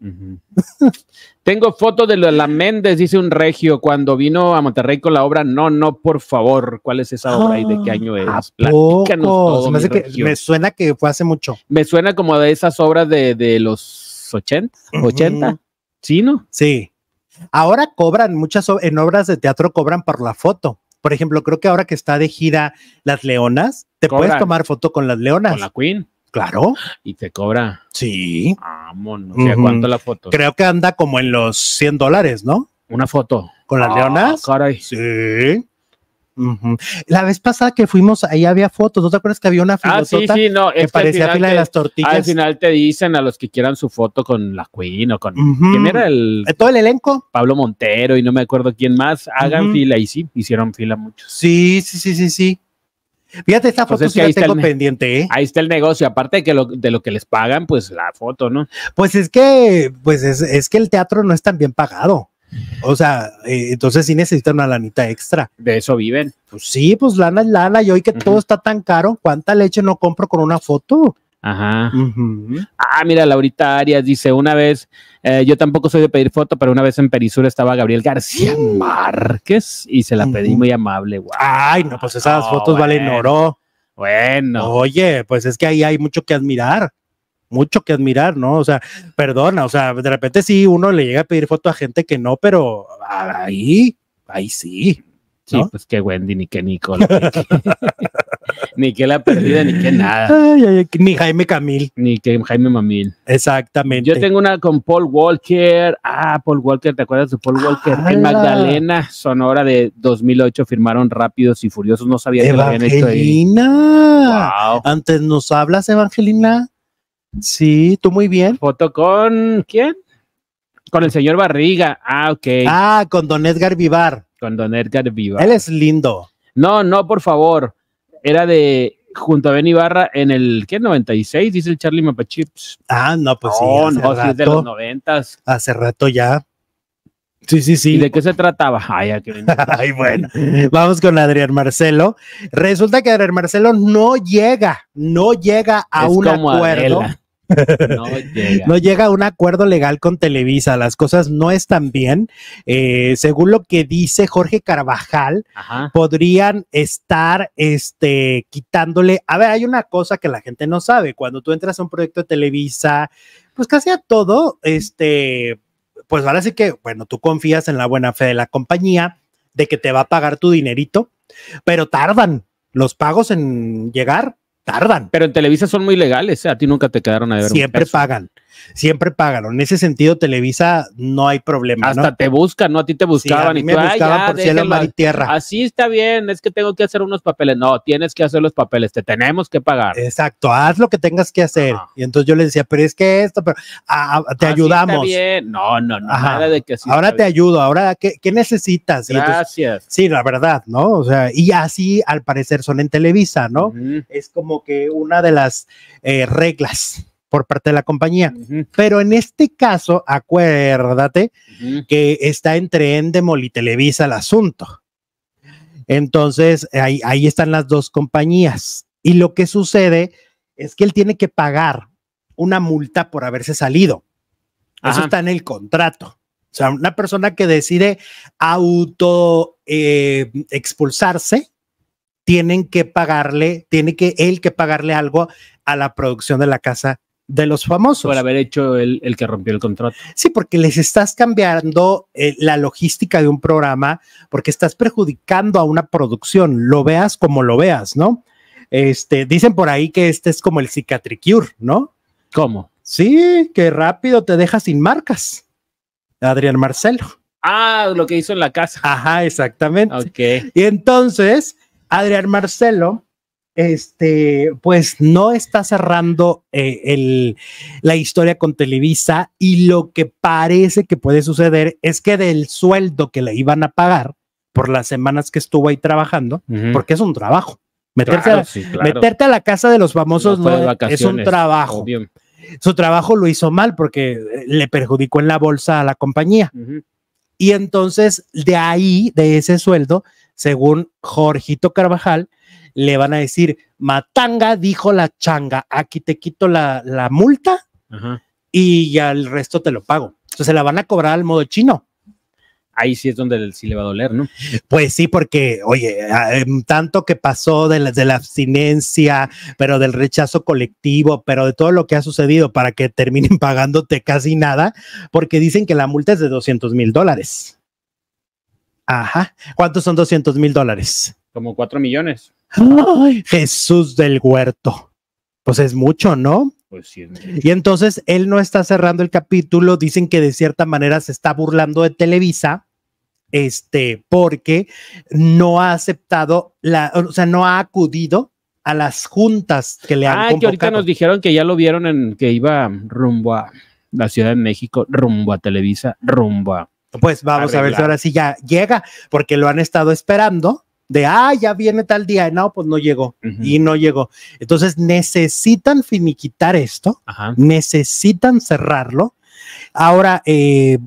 Tengo foto de la Méndez, dice un regio, cuando vino a Monterrey con la obra, no, no, por favor, ¿cuál es esa obra y de qué año es? Ah, todo, me, suena que fue hace mucho. Me suena como de esas obras de, los 80, 80. Sí, ¿no? Sí. Ahora cobran, muchas en obras de teatro cobran por la foto. Por ejemplo, creo que ahora que está de gira Las Leonas, te puedes tomar foto con las Leonas. Con la Queen. Claro. Y te cobra. Sí. Vámonos. no. ¿Cuánto la foto? Creo que anda como en los 100 dólares, ¿no? Una foto. ¿Con las ah, Leonas? Caray. Sí. La vez pasada que fuimos, ahí había fotos, ¿no te acuerdas que había una ah, fila? parecía fila de las tortillas? Al final te dicen a los que quieran su foto con la Queen o con... ¿Quién era el...? Eh, ¿Todo el elenco? Pablo Montero y no me acuerdo quién más, hagan fila y sí, hicieron fila muchos. Sí, sí, sí, sí, sí. Fíjate, esta foto que pendiente, ¿eh? Ahí está el negocio, aparte de, que lo, de lo que les pagan, pues la foto, ¿no? Pues es que, pues es que el teatro no es tan bien pagado. O sea, eh, entonces sí necesitan una lanita extra. De eso viven. Pues sí, pues lana es lana. Y hoy que todo está tan caro, ¿cuánta leche no compro con una foto? Ajá. Ah, mira, Laurita Arias dice: Una vez, eh, yo tampoco soy de pedir foto, pero una vez en Perisur estaba Gabriel García Márquez y se la pedí muy amable. Ay, no, pues esas ah, fotos valen oro. Bueno. Oye, pues es que ahí hay mucho que admirar mucho que admirar, ¿no? O sea, perdona, o sea, de repente sí, uno le llega a pedir foto a gente que no, pero ahí, ahí sí. Sí, pues que Wendy, ni que Nicole. ni que la perdida, ni que nada. ni Jaime Camil. Ni que Jaime Mamil. Exactamente. Yo tengo una con Paul Walker. Ah, Paul Walker, ¿te acuerdas de Paul Walker? en ah. Magdalena, Sonora de 2008, firmaron Rápidos y Furiosos. No sabía que lo habían ahí. ¡Evangelina! Wow. Antes nos hablas, Evangelina. Sí, tú muy bien. Foto con quién? Con el señor Barriga. Ah, ok. Ah, con Don Edgar Vivar. Con Don Edgar Vivar. Él es lindo. No, no, por favor. Era de junto a Ben Ibarra en el, ¿qué? 96, dice el Charlie Mapachips. Ah, no, pues sí. Hace no, es de los 90. Hace rato ya. Sí, sí, sí. ¿Y de qué se trataba? Ay, Ay, bueno. Vamos con Adrián Marcelo. Resulta que Adrián Marcelo no llega, no llega a un acuerdo. No llega. a un acuerdo legal con Televisa, las cosas no están bien. Eh, según lo que dice Jorge Carvajal, podrían estar este, quitándole. A ver, hay una cosa que la gente no sabe. Cuando tú entras a un proyecto de Televisa, pues casi a todo, este, pues ahora sí que, bueno, tú confías en la buena fe de la compañía, de que te va a pagar tu dinerito, pero tardan los pagos en llegar tardan. Pero en Televisa son muy legales, ¿eh? a ti nunca te quedaron a ver. Siempre pagan siempre págalo. En ese sentido, Televisa no hay problema. Hasta te buscan, ¿no? A ti te buscaban y me buscaban por cielo, mar y tierra. Así está bien, es que tengo que hacer unos papeles. No, tienes que hacer los papeles, te tenemos que pagar. Exacto, haz lo que tengas que hacer. Y entonces yo le decía, pero es que esto, pero te ayudamos. No, no, no, nada de que Ahora te ayudo, ahora, ¿qué, necesitas? Gracias. sí, la verdad, ¿no? O sea, y así al parecer son en Televisa, ¿no? Es como que una de las eh, reglas por parte de la compañía. Pero en este caso, acuérdate que está entre Endemol y Televisa el asunto. Entonces, ahí, ahí están las dos compañías. Y lo que sucede es que él tiene que pagar una multa por haberse salido. Eso está en el contrato. O sea, una persona que decide auto eh, expulsarse, tienen que pagarle, tiene que él que pagarle algo a la producción de la casa de los famosos. Por haber hecho el, el, que rompió el contrato. Sí, porque les estás cambiando eh, la logística de un programa, porque estás perjudicando a una producción, lo veas como lo veas, ¿no? Este, dicen por ahí que este es como el cicatricure, ¿no? ¿Cómo? Sí, que rápido te deja sin marcas. Adrián Marcelo. Ah, lo que hizo en la casa. Ajá, exactamente. Ok. Y entonces, Adrián Marcelo este, pues no está cerrando eh, el, la historia con Televisa y lo que parece que puede suceder es que del sueldo que le iban a pagar por las semanas que estuvo ahí trabajando, porque es un trabajo. Meterse, meterte a la casa de los famosos es un trabajo. Su trabajo lo hizo mal porque eh, le perjudicó en la bolsa a la compañía. Y entonces de ahí, de ese sueldo, según Jorgito Carvajal, le van a decir, Matanga dijo la changa, aquí te quito la, multa y ya el resto te lo pago. Entonces se la van a cobrar al modo chino. Ahí sí es donde sí le va a doler, ¿no? Pues sí, porque, oye, em, tanto que pasó de la, de la abstinencia, pero del rechazo colectivo, pero de todo lo que ha sucedido para que terminen pagándote casi nada, porque dicen que la multa es de 200 mil dólares. Ajá. ¿Cuántos son 200 mil dólares? Como 4 millones. Jesús del huerto. Pues es mucho, ¿no? Pues sí, y entonces él no está cerrando el capítulo, dicen que de cierta manera se está burlando de Televisa, este, porque no ha aceptado, la, o sea, no ha acudido a las juntas que le han ah, que ahorita nos dijeron que ya lo vieron en que iba rumbo a la Ciudad de México, rumbo a Televisa, rumbo a. Pues vamos a ver si ahora sí ya llega, porque lo han estado esperando de, ah, ya viene tal día, no, pues no llegó y no llegó. Entonces necesitan finiquitar esto, necesitan cerrarlo. Ahora, eh,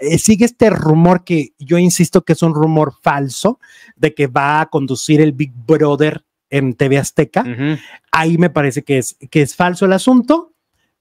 eh, sigue este rumor que yo insisto que es un rumor falso de que va a conducir el Big Brother en TV Azteca. Ahí me parece que es, que es falso el asunto,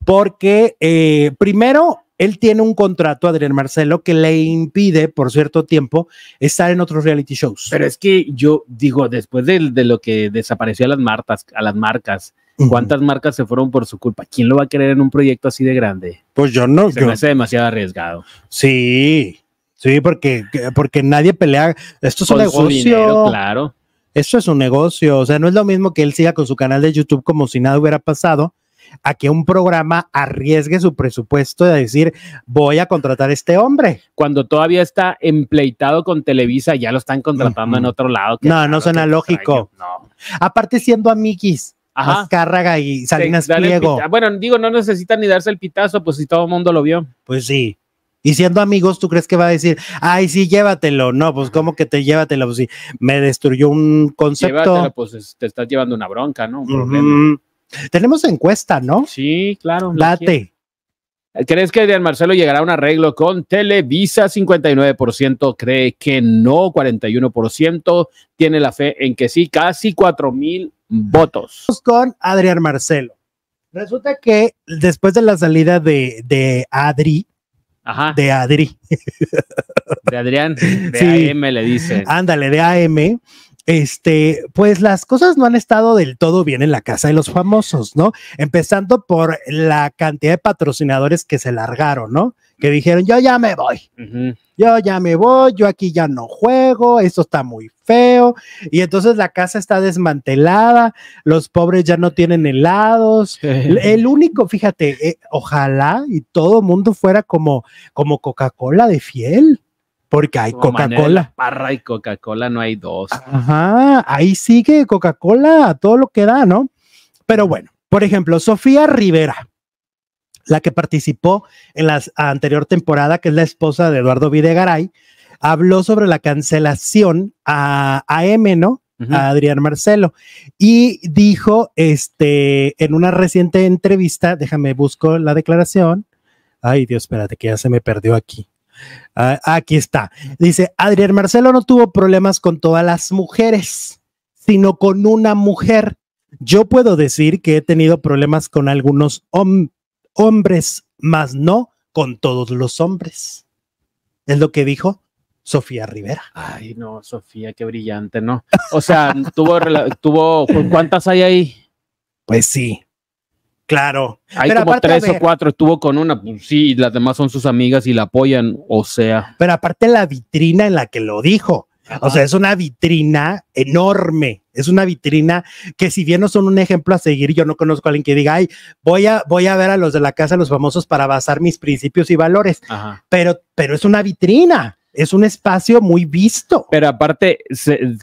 porque eh, primero él tiene un contrato, Adrián Marcelo, que le impide por cierto tiempo estar en otros reality shows. Pero es que yo digo, después de, lo que desapareció a las, martas, a las marcas, ¿Cuántas marcas se fueron por su culpa? ¿Quién lo va a querer en un proyecto así de grande? Pues yo no. Se me hace demasiado arriesgado. Sí, sí, porque, porque nadie pelea. Esto es un negocio. claro. Esto es un negocio. O sea, no es lo mismo que él siga con su canal de YouTube como si nada hubiera pasado a que un programa arriesgue su presupuesto de decir, voy a contratar a este hombre. Cuando todavía está empleitado con Televisa, ya lo están contratando en otro lado. no, no suena lógico. Aparte siendo amiguis. Ajá. y Salinas Bueno, digo, no necesitan ni darse el pitazo, pues si todo el mundo lo vio. Pues sí. Y siendo amigos, ¿tú crees que va a decir, ay, sí, llévatelo? No, pues ¿cómo que te llévatelo? Pues sí, me destruyó un concepto. pues te estás llevando una bronca, ¿no? Un problema. Tenemos encuesta, ¿no? Sí, claro. Late. ¿Crees que Adrián Marcelo llegará a un arreglo con Televisa? 59% cree que no, 41% tiene la fe en que sí, casi 4 mil votos. Con Adrián Marcelo. Resulta que después de la salida de, de Adri, Ajá. de Adri, de Adrián, de AM le dice, Ándale, de AM, este, pues las cosas no han estado del todo bien en la casa de los famosos, ¿no? Empezando por la cantidad de patrocinadores que se largaron, ¿no? Que dijeron, yo ya me voy, yo ya me voy, yo aquí ya no juego, esto está muy feo. Y entonces la casa está desmantelada, los pobres ya no tienen helados. El único, fíjate, eh, ojalá y todo mundo fuera como, como Coca-Cola de fiel porque hay Coca-Cola. Parra y Coca-Cola no hay dos. Ajá, ahí sigue Coca-Cola, todo lo que da, ¿no? Pero bueno, por ejemplo, Sofía Rivera, la que participó en la anterior temporada, que es la esposa de Eduardo Videgaray, habló sobre la cancelación a AM, ¿no? A Adrián Marcelo. Y dijo, este, en una reciente entrevista, déjame busco la declaración. Ay, Dios, espérate, que ya se me perdió aquí. Ah, aquí está. Dice, Adrián Marcelo no tuvo problemas con todas las mujeres, sino con una mujer. Yo puedo decir que he tenido problemas con algunos hombres, más no con todos los hombres. Es lo que dijo Sofía Rivera. Ay, no, Sofía, qué brillante, ¿no? O sea, tuvo, tuvo, ¿cuántas hay ahí? Pues sí, Claro. Hay como tres o cuatro, estuvo con una, pues sí, las demás son sus amigas y la apoyan, o sea. Pero aparte la vitrina en la que lo dijo. O sea, es una vitrina enorme, es una vitrina que si bien no son un ejemplo a seguir, yo no conozco a alguien que diga, ay, voy a, voy a ver a los de la casa, los famosos, para basar mis principios y valores, pero, pero es una vitrina es un espacio muy visto. Pero aparte,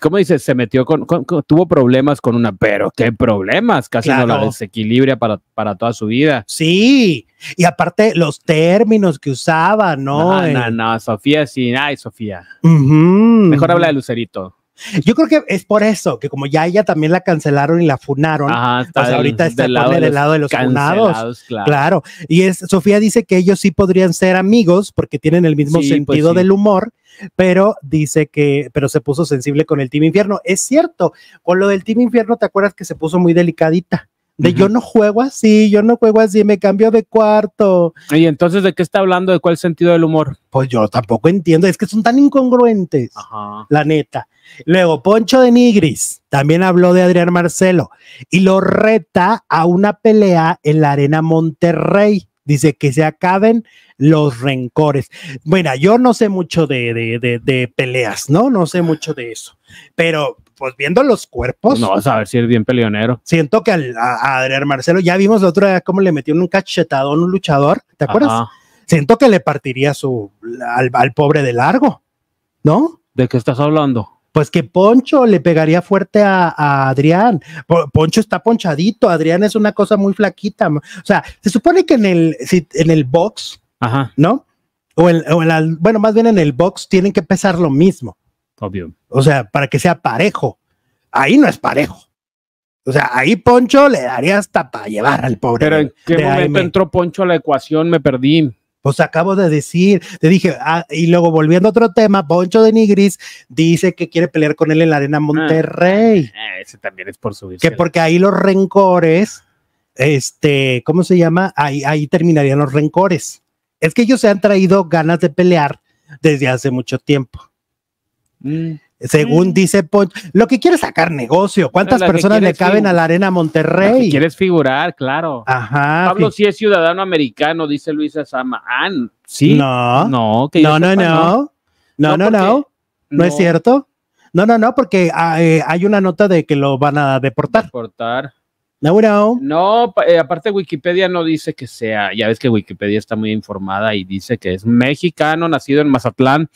¿cómo dices? Se metió con, tuvo problemas con una, pero qué problemas, casi no la desequilibra para, para toda su vida. Sí, y aparte los términos que usaba, ¿no? No, no, eh, no Sofía, sí, ay, Sofía. Mejor habla de Lucerito. Yo creo que es por eso, que como ya ella también la cancelaron y la funaron, ahorita está del lado, lado de los funados. Claro. Y es, Sofía dice que ellos sí podrían ser amigos porque tienen el mismo pues sentido del humor, pero dice que, pero se puso sensible con el Team Infierno. Es cierto, con lo del Team Infierno, ¿te acuerdas que se puso muy delicadita? de yo no juego así, yo no juego así, me cambio de cuarto. Y entonces, ¿de qué está hablando? ¿De cuál sentido del humor? Pues yo tampoco entiendo, es que son tan incongruentes, la neta. Luego, Poncho de Nigris también habló de Adrián Marcelo y lo reta a una pelea en la Arena Monterrey. Dice que se acaben los rencores. Bueno, yo no sé mucho de, de, de, de peleas, ¿no? No sé mucho de eso. Pero pues viendo los cuerpos. No, vas a ver si es bien peleonero. Siento que a, Adrián Marcelo, ya vimos la otra vez cómo le metió un cachetadón un luchador, ¿te acuerdas? Siento que le partiría su al, pobre de largo, ¿no? ¿De qué estás hablando? pues que Poncho le pegaría fuerte a, Adrián. Poncho está ponchadito, Adrián es una cosa muy flaquita. O sea, se supone que en el, en el box, ¿no? O, bueno, más bien en el box tienen que pesar lo mismo. Obvio. O sea, para que sea parejo. Ahí no es parejo. O sea, ahí Poncho le daría hasta para llevar al pobre. Pero en qué momento entró Poncho a la ecuación, me perdí. Pues acabo de decir, te dije, ah, y luego volviendo a otro tema, Poncho de Nigris dice que quiere pelear con él en la Arena ah, Monterrey. Eh, ese también es por subir. Que porque ahí los rencores, este, ¿cómo se llama? Ahí, ahí terminarían los rencores. Es que ellos se han traído ganas de pelear desde hace mucho tiempo. Mm. Según dice lo que quiere sacar negocio. ¿Cuántas personas le caben a la Arena Monterrey? Que quieres figurar, claro. Ajá. Pablo sí. es ciudadano americano, dice Luisa Sama. Ah, sí. No. No, no, no, no, no. No, no, es cierto. No, no, no, porque ah, eh, hay una nota de que lo van a deportar. Deportar. No, no. no eh, aparte Wikipedia no dice que sea, ya ves que Wikipedia está muy informada y dice que es mexicano, nacido en Mazatlán,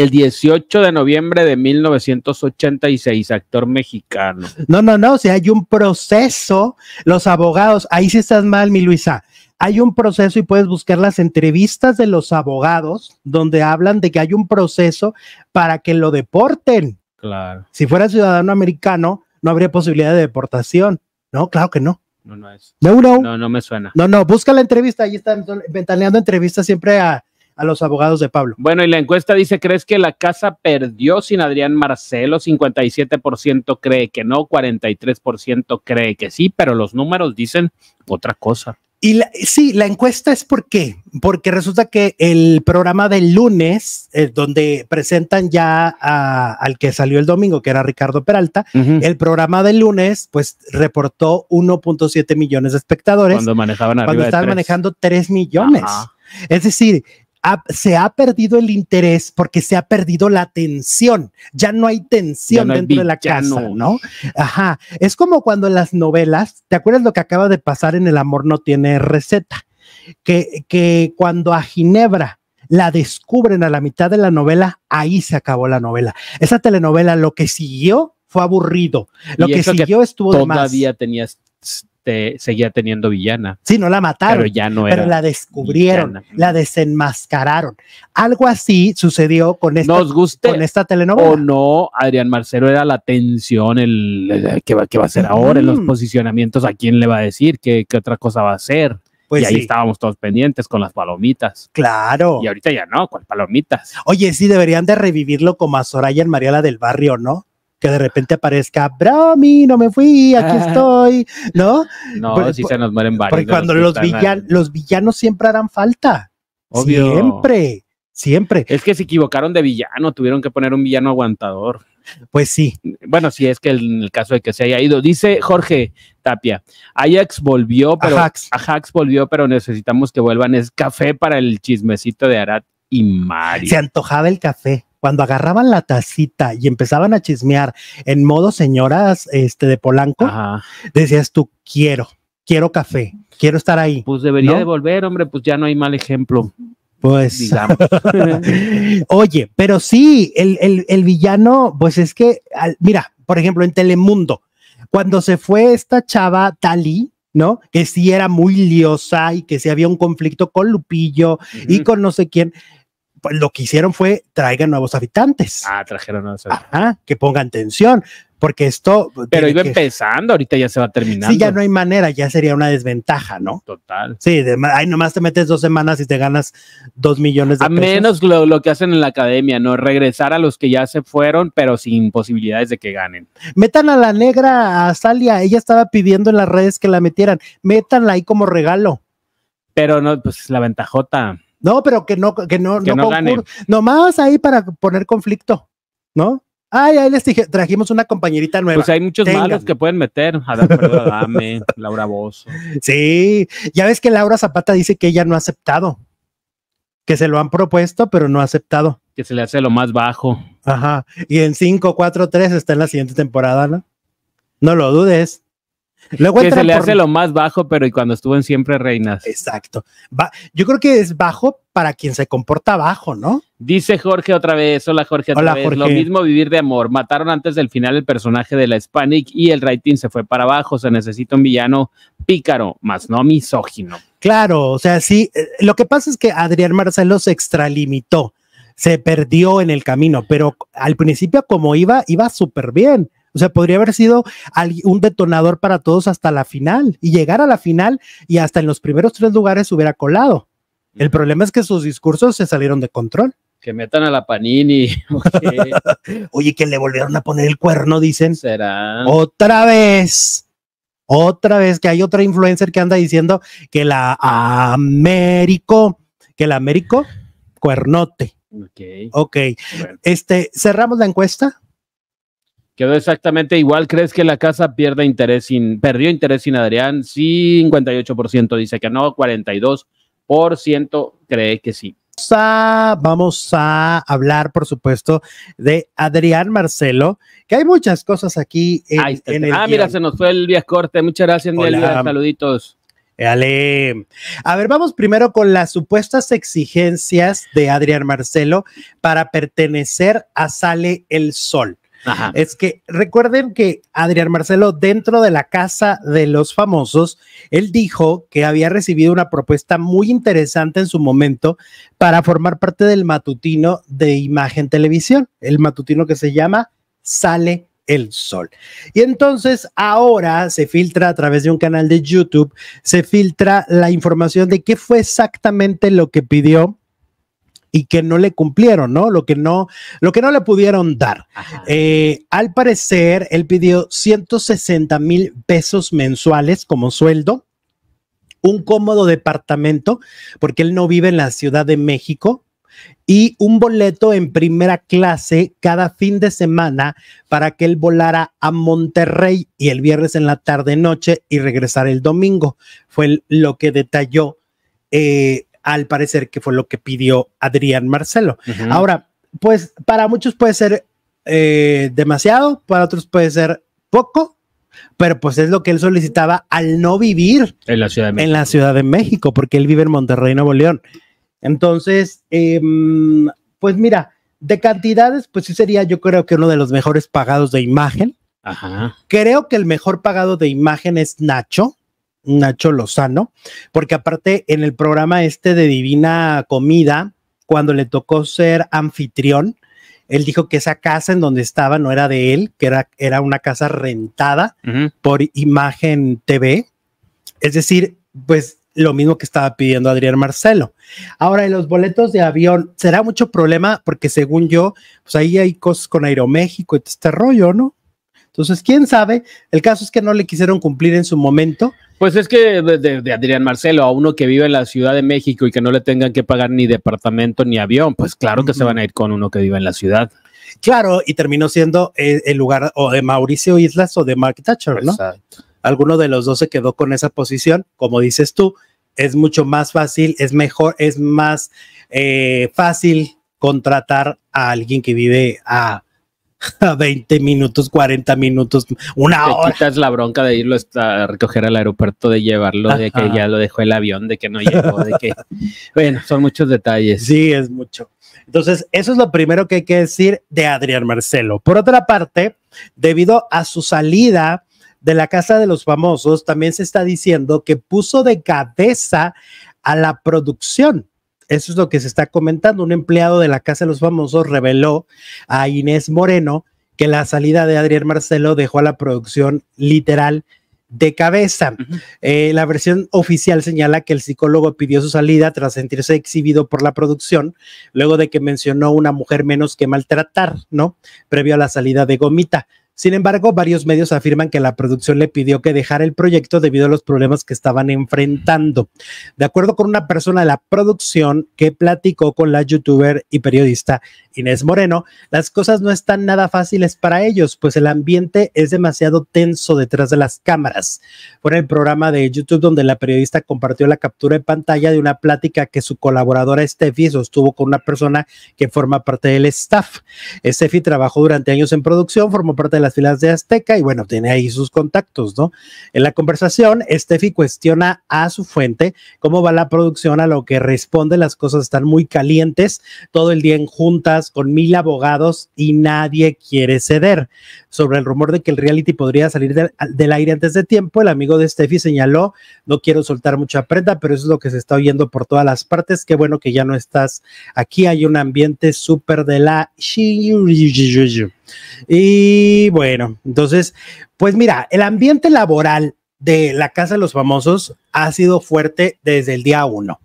el 18 de noviembre de 1986, actor mexicano. No, no, no, si hay un proceso, los abogados, ahí sí estás mal, mi Luisa. Hay un proceso y puedes buscar las entrevistas de los abogados donde hablan de que hay un proceso para que lo deporten. Claro. Si fuera ciudadano americano, no habría posibilidad de deportación. No, claro que no. No, no es. No, no. No, no me suena. No, no, busca la entrevista, ahí están ventaneando entrevistas siempre a a los abogados de Pablo. Bueno, y la encuesta dice, ¿crees que la casa perdió sin Adrián Marcelo? 57% cree que no, 43% cree que sí, pero los números dicen otra cosa. Y sí, la encuesta es por qué, porque resulta que el programa del lunes, eh, donde presentan ya al que salió el domingo, que era Ricardo Peralta, el programa del lunes, pues reportó 1.7 millones de espectadores. Cuando manejaban estaban manejando 3 millones. Es decir, se ha perdido el interés porque se ha perdido la tensión. Ya no hay tensión dentro de la casa, no. Ajá. Es como cuando en las novelas, ¿te acuerdas lo que acaba de pasar en El amor no tiene receta? Que, que cuando a Ginebra la descubren a la mitad de la novela, ahí se acabó la novela. Esa telenovela, lo que siguió fue aburrido. Lo que siguió estuvo de más. tenías este, seguía teniendo villana. Sí, no la mataron. Pero ya no era. Pero la descubrieron, la desenmascararon. Algo así sucedió con esta, Nos guste esta telenovela. O no, Adrián Marcelo era la tensión, el, que va, a hacer ahora en los mm. posicionamientos, a quién le va a decir, qué, otra cosa va a hacer. Pues y ahí estábamos todos pendientes con las palomitas. Claro. Y ahorita ya no, con palomitas. Oye, sí, deberían de revivirlo como a Soraya en Mariela del Barrio, ¿no? que de repente aparezca, Brami, no me fui, aquí estoy, ¿no? No, si se nos mueren varios. Porque cuando los, los villanos siempre harán falta. Siempre, siempre. Es que se equivocaron de villano, tuvieron que poner un villano aguantador. Pues sí. Bueno, si es que en el caso de que se haya ido. Dice Jorge Tapia, Ajax volvió, pero Ajax, volvió, pero necesitamos que vuelvan. Es café para el chismecito de Arat y Mario. Se antojaba el café cuando agarraban la tacita y empezaban a chismear en modo señoras este, de Polanco, decías tú, quiero, quiero café, quiero estar ahí. Pues debería de volver, hombre, pues ya no hay mal ejemplo. Pues, oye, pero sí, el, villano, pues es que, mira, por ejemplo, en Telemundo, cuando se fue esta chava Tali, ¿no? Que sí era muy liosa y que sí había un conflicto con Lupillo y con no sé quién pues, lo que hicieron fue traigan nuevos habitantes. Ah, trajeron nuevos habitantes. Ajá, que pongan tensión, porque esto... Pero iba empezando, ahorita ya se va terminar. Sí, ya no hay manera, ya sería una desventaja, ¿no? Total. Sí, de, nomás te metes dos semanas y te ganas dos millones de A menos lo, que hacen en la academia, ¿no? Regresar a los que ya se fueron, pero sin posibilidades de que ganen. Metan a la negra, a Salia, ella estaba pidiendo en las redes que la metieran, métanla ahí como regalo. Pero no, pues es la ventajota. No, pero que no, que no, que no, Nomás ahí para poner conflicto, ¿no? Ay, ahí les dije, trajimos una compañerita nueva. Pues hay muchos malos que pueden meter. Dame, Laura Bozo. Sí, ya ves que Laura Zapata dice que ella no ha aceptado. Que se lo han propuesto, pero no ha aceptado. Que se le hace lo más bajo. Ajá. Y en 5, 4, 3 está en la siguiente temporada, ¿no? No lo dudes que se le hace lo más bajo, pero y cuando estuvo en Siempre Reinas. Exacto. Yo creo que es bajo para quien se comporta bajo, ¿no? Dice Jorge otra vez, hola Jorge hola, Jorge. lo mismo vivir de amor, mataron antes del final el personaje de la Hispanic y el rating se fue para abajo, se necesita un villano pícaro, más no misógino. Claro, o sea, sí, eh, lo que pasa es que Adrián Marcelo se extralimitó, se perdió en el camino, pero al principio como iba, iba súper bien. O sea, podría haber sido un detonador para todos hasta la final y llegar a la final y hasta en los primeros tres lugares hubiera colado. El problema es que sus discursos se salieron de control. Que metan a la Panini. Oye, que le volvieron a poner el cuerno, dicen. Será. Otra vez. Otra vez que hay otra influencer que anda diciendo que la Américo, que la Américo, cuernote. Ok. Ok. Este, cerramos la encuesta. Quedó exactamente igual. ¿Crees que la casa pierde interés sin, perdió interés sin Adrián? 58% dice que no, 42% cree que sí. vamos a hablar, por supuesto, de Adrián Marcelo, que hay muchas cosas aquí. En, el ah, mira, se nos fue el día corte. Muchas gracias, Nelia. Saluditos. A ver, vamos primero con las supuestas exigencias de Adrián Marcelo para pertenecer a Sale el Sol. Es que recuerden que Adrián Marcelo, dentro de la casa de los famosos, él dijo que había recibido una propuesta muy interesante en su momento para formar parte del matutino de Imagen Televisión, el matutino que se llama Sale el sol. Y entonces ahora se filtra a través de un canal de YouTube, se filtra la información de qué fue exactamente lo que pidió y que no le cumplieron, ¿no? Lo que no, lo que no le pudieron dar. Eh, al parecer, él pidió 160 mil pesos mensuales como sueldo, un cómodo departamento, porque él no vive en la Ciudad de México, y un boleto en primera clase cada fin de semana para que él volara a Monterrey y el viernes en la tarde noche y regresar el domingo. Fue lo que detalló eh, al parecer que fue lo que pidió Adrián Marcelo. Ahora, pues para muchos puede ser eh, demasiado, para otros puede ser poco, pero pues es lo que él solicitaba al no vivir en la Ciudad de México, porque él vive en Monterrey, Nuevo León. Entonces, em, pues mira, de cantidades, pues sí sería yo creo que uno de los mejores pagados de imagen. Creo que el mejor pagado de imagen es Nacho, Nacho Lozano, porque aparte en el programa este de Divina Comida, cuando le tocó ser anfitrión, él dijo que esa casa en donde estaba no era de él, que era, era una casa rentada por Imagen TV. Es decir, pues lo mismo que estaba pidiendo Adrián Marcelo. Ahora, en los boletos de avión, ¿será mucho problema? Porque según yo, pues ahí hay cosas con Aeroméxico y este rollo, ¿no? Entonces, quién sabe. El caso es que no le quisieron cumplir en su momento pues es que de, Adrián Marcelo, a uno que vive en la Ciudad de México y que no le tengan que pagar ni departamento ni avión, pues claro que se van a ir con uno que vive en la ciudad. Claro, y terminó siendo eh, el, lugar o de Mauricio Islas o de Mark Thatcher, ¿no? Exacto. Alguno de los dos se quedó con esa posición, como dices tú, es mucho más fácil, es mejor, es más eh, fácil contratar a alguien que vive a 20 minutos, 40 minutos, una te quitas la bronca de irlo a recoger al aeropuerto, de llevarlo, de que ya lo dejó el avión, de que no llegó, de que... bueno, son muchos detalles. Sí, es mucho. Entonces, eso es lo primero que hay que decir de Adrián Marcelo. Por otra parte, debido a su salida de la Casa de los Famosos, también se está diciendo que puso de cabeza a la producción eso es lo que se está comentando. Un empleado de la Casa de los Famosos reveló a Inés Moreno que la salida de Adrián Marcelo dejó a la producción literal de cabeza. Eh, la versión oficial señala que el psicólogo pidió su salida tras sentirse exhibido por la producción, luego de que mencionó una mujer menos que maltratar, ¿no? Previo a la salida de Gomita. Sin embargo, varios medios afirman que la producción le pidió que dejara el proyecto debido a los problemas que estaban enfrentando. De acuerdo con una persona de la producción que platicó con la youtuber y periodista Inés Moreno, las cosas no están nada fáciles para ellos, pues el ambiente es demasiado tenso detrás de las cámaras. Fue en el programa de YouTube donde la periodista compartió la captura de pantalla de una plática que su colaboradora Steffi sostuvo con una persona que forma parte del staff. Steffi trabajó durante años en producción, formó parte de las filas de Azteca y bueno, tiene ahí sus contactos, ¿no? En la conversación, Steffi cuestiona a su fuente cómo va la producción, a lo que responde, las cosas están muy calientes, todo el día en juntas con mil abogados y nadie quiere ceder. Sobre el rumor de que el reality podría salir del, aire antes de tiempo, el amigo de Steffi señaló, no quiero soltar mucha prenda, pero eso es lo que se está oyendo por todas las partes, qué bueno que ya no estás aquí, hay un ambiente súper de la... Y bueno, entonces, pues mira, el ambiente laboral de la Casa de los Famosos ha sido fuerte desde el día uno.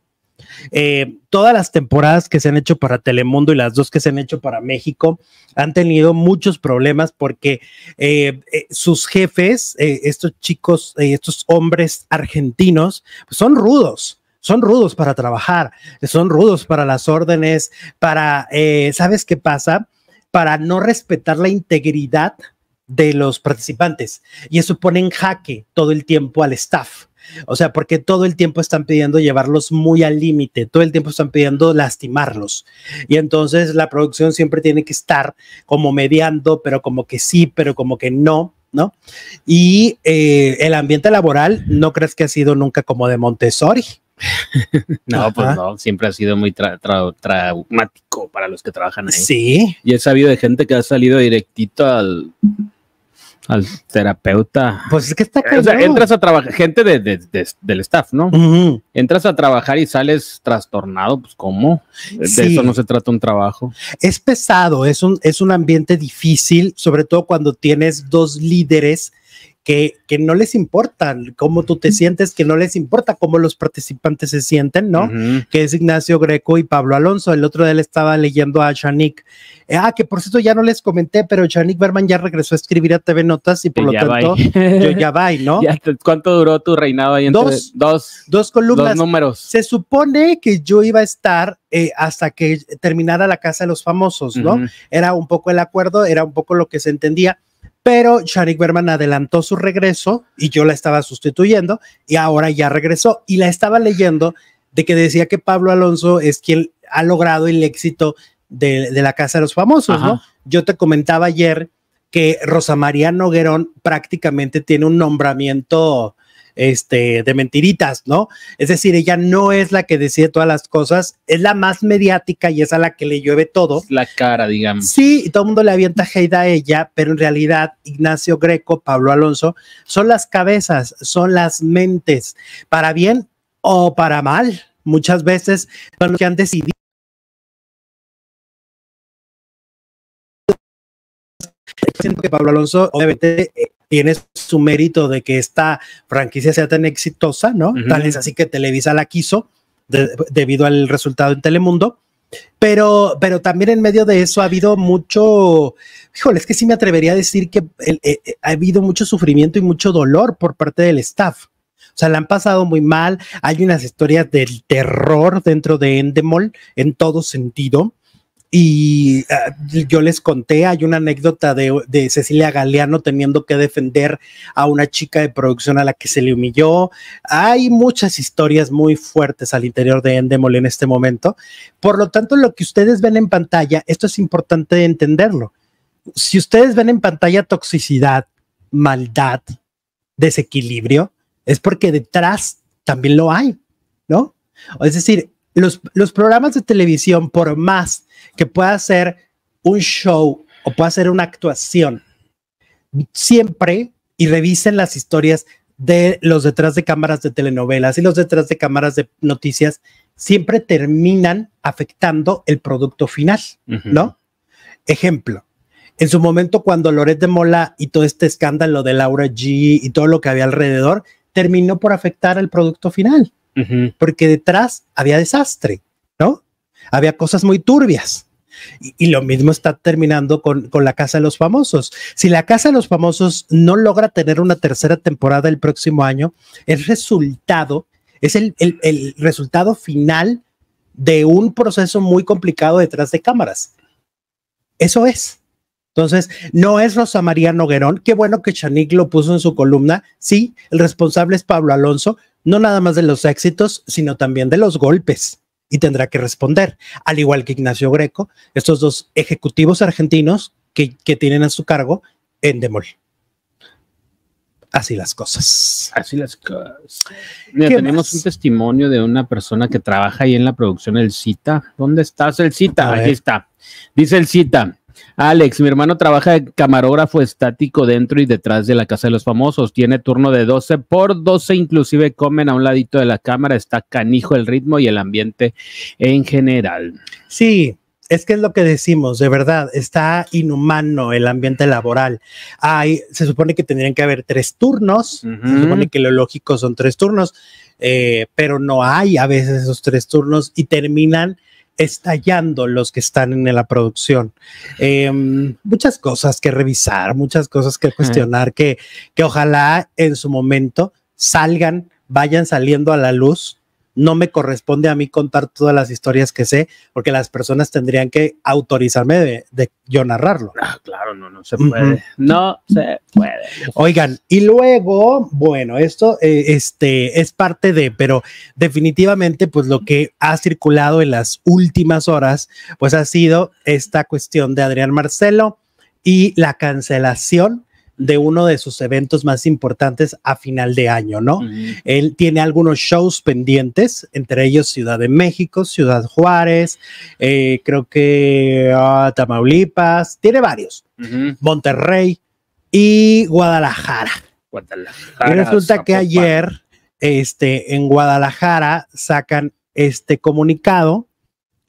Eh, todas las temporadas que se han hecho para Telemundo y las dos que se han hecho para México han tenido muchos problemas porque eh, eh, sus jefes, estos chicos, estos hombres argentinos, pues son rudos. Son rudos para trabajar, son rudos para las órdenes, para, ¿sabes qué pasa? para no respetar la integridad de los participantes y eso pone en jaque todo el tiempo al staff. O sea, porque todo el tiempo están pidiendo llevarlos muy al límite, todo el tiempo están pidiendo lastimarlos. Y entonces la producción siempre tiene que estar como mediando, pero como que sí, pero como que no, ¿no? Y eh, el ambiente laboral, no crees que ha sido nunca como de Montessori no, pues no, siempre ha sido muy traumático para los que trabajan ahí. Sí. Y he sabido de gente que ha salido directito al, al terapeuta. Pues es que está O sea, entras a trabajar, gente del staff, ¿no? Entras a trabajar y sales trastornado, pues ¿cómo? De eso no se trata un trabajo. Es pesado, es un, es un ambiente difícil, sobre todo cuando tienes dos líderes que, no les importa cómo tú te sientes, que no les importa cómo los participantes se sienten, ¿no? Que es Ignacio Greco y Pablo Alonso. El otro de él estaba leyendo a Chanik. Eh, ah, que por cierto ya no les comenté, pero Chanik Berman ya regresó a escribir a TV Notas y por lo tanto yo ya va, ¿no? ¿Cuánto duró tu reinado ahí? Entre dos, dos, dos columnas. Dos números. Se supone que yo iba a estar eh, hasta que terminara la Casa de los Famosos, ¿no? Era un poco el acuerdo, era un poco lo que se entendía pero Sharik Berman adelantó su regreso y yo la estaba sustituyendo y ahora ya regresó y la estaba leyendo de que decía que Pablo Alonso es quien ha logrado el éxito de, la Casa de los Famosos, ¿no? Yo te comentaba ayer que Rosa María Noguerón prácticamente tiene un nombramiento este, de mentiritas, ¿no? Es decir, ella no es la que decide todas las cosas, es la más mediática y es a la que le llueve todo. La cara, digamos. Sí, todo el mundo le avienta hate a ella, pero en realidad Ignacio Greco, Pablo Alonso, son las cabezas, son las mentes, para bien o para mal. Muchas veces son los que han decidido siento que Pablo Alonso obviamente tiene su mérito de que esta franquicia sea tan exitosa, ¿no? Tal vez así que Televisa la quiso debido al resultado en Telemundo. Pero, pero también en medio de eso ha habido mucho, híjole, es que sí me atrevería a decir que eh, eh, ha habido mucho sufrimiento y mucho dolor por parte del staff. O sea, la han pasado muy mal. Hay unas historias del terror dentro de Endemol en todo sentido. Y ah, yo les conté, hay una anécdota de, de, Cecilia Galeano teniendo que defender a una chica de producción a la que se le humilló. Hay muchas historias muy fuertes al interior de Endemol en este momento. Por lo tanto, lo que ustedes ven en pantalla, esto es importante entenderlo. Si ustedes ven en pantalla toxicidad, maldad, desequilibrio, es porque detrás también lo hay, ¿no? Es decir, los, programas de televisión, por más que pueda ser un show o pueda ser una actuación, siempre y revisen las historias de los detrás de cámaras de telenovelas y los detrás de cámaras de noticias, siempre terminan afectando el producto final, ¿no? Ejemplo, en su momento cuando Loret de Mola y todo este escándalo de Laura G y todo lo que había alrededor, terminó por afectar el producto final porque detrás había desastre, ¿no? Había cosas muy turbias. Y, lo mismo está terminando con, la Casa de los Famosos. Si la Casa de los Famosos no logra tener una tercera temporada el próximo año, el resultado, es el, el resultado final de un proceso muy complicado detrás de cámaras. Eso es. Entonces, no es Rosa María Noguerón. Qué bueno que Chanik lo puso en su columna. Sí, el responsable es Pablo Alonso, no nada más de los éxitos, sino también de los golpes y tendrá que responder, al igual que Ignacio Greco, estos dos ejecutivos argentinos que, tienen a su cargo en Demol. Así las cosas. Así las cosas. tenemos un testimonio de una persona que trabaja ahí en la producción El Cita. ¿Dónde estás, El Cita? Ahí está. Dice El Cita. Alex, mi hermano trabaja de camarógrafo estático dentro y detrás de la casa de los famosos. Tiene turno de 12 por 12, inclusive comen a un ladito de la cámara. Está canijo el ritmo y el ambiente en general. Sí, es que es lo que decimos, de verdad, está inhumano el ambiente laboral. Hay, se supone que tendrían que haber tres turnos, se supone que lo lógico son tres turnos, eh, pero no hay a veces esos tres turnos y terminan estallando los que están en la producción. Em, muchas cosas que revisar, muchas cosas que cuestionar, que, que ojalá en su momento salgan, vayan saliendo a la luz no me corresponde a mí contar todas las historias que sé, porque las personas tendrían que autorizarme de, yo narrarlo. Ah, claro, no, no se puede. No se puede. Oigan, y luego, bueno, esto eh, este, es parte de, pero definitivamente, pues lo que ha circulado en las últimas horas, pues ha sido esta cuestión de Adrián Marcelo y la cancelación de uno de sus eventos más importantes a final de año, ¿no? Él tiene algunos shows pendientes, entre ellos Ciudad de México, Ciudad Juárez, eh, creo que ah, Tamaulipas, tiene varios, Monterrey y Guadalajara. Y resulta que ayer, este, en Guadalajara sacan este comunicado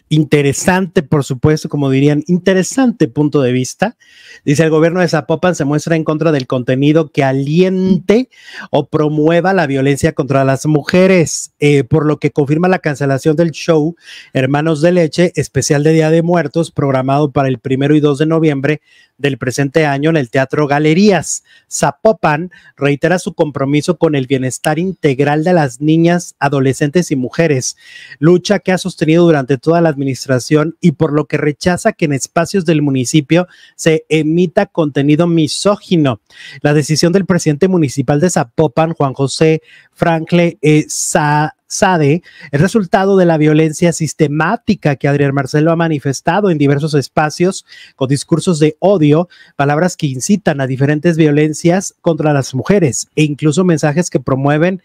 interesante, por supuesto, como dirían, interesante punto de vista. Dice, el gobierno de Zapopan se muestra en contra del contenido que aliente o promueva la violencia contra las mujeres, eh, por lo que confirma la cancelación del show Hermanos de Leche, especial de Día de Muertos, programado para el primero y 2 de noviembre del presente año en el Teatro Galerías. Zapopan reitera su compromiso con el bienestar integral de las niñas, adolescentes y mujeres, lucha que ha sostenido durante toda la administración y por lo que rechaza que en espacios del municipio se emita contenido misógino. La decisión del presidente municipal de Zapopan, Juan José Frankle es eh, SADE el resultado de la violencia sistemática que Adrián Marcelo ha manifestado en diversos espacios con discursos de odio, palabras que incitan a diferentes violencias contra las mujeres e incluso mensajes que promueven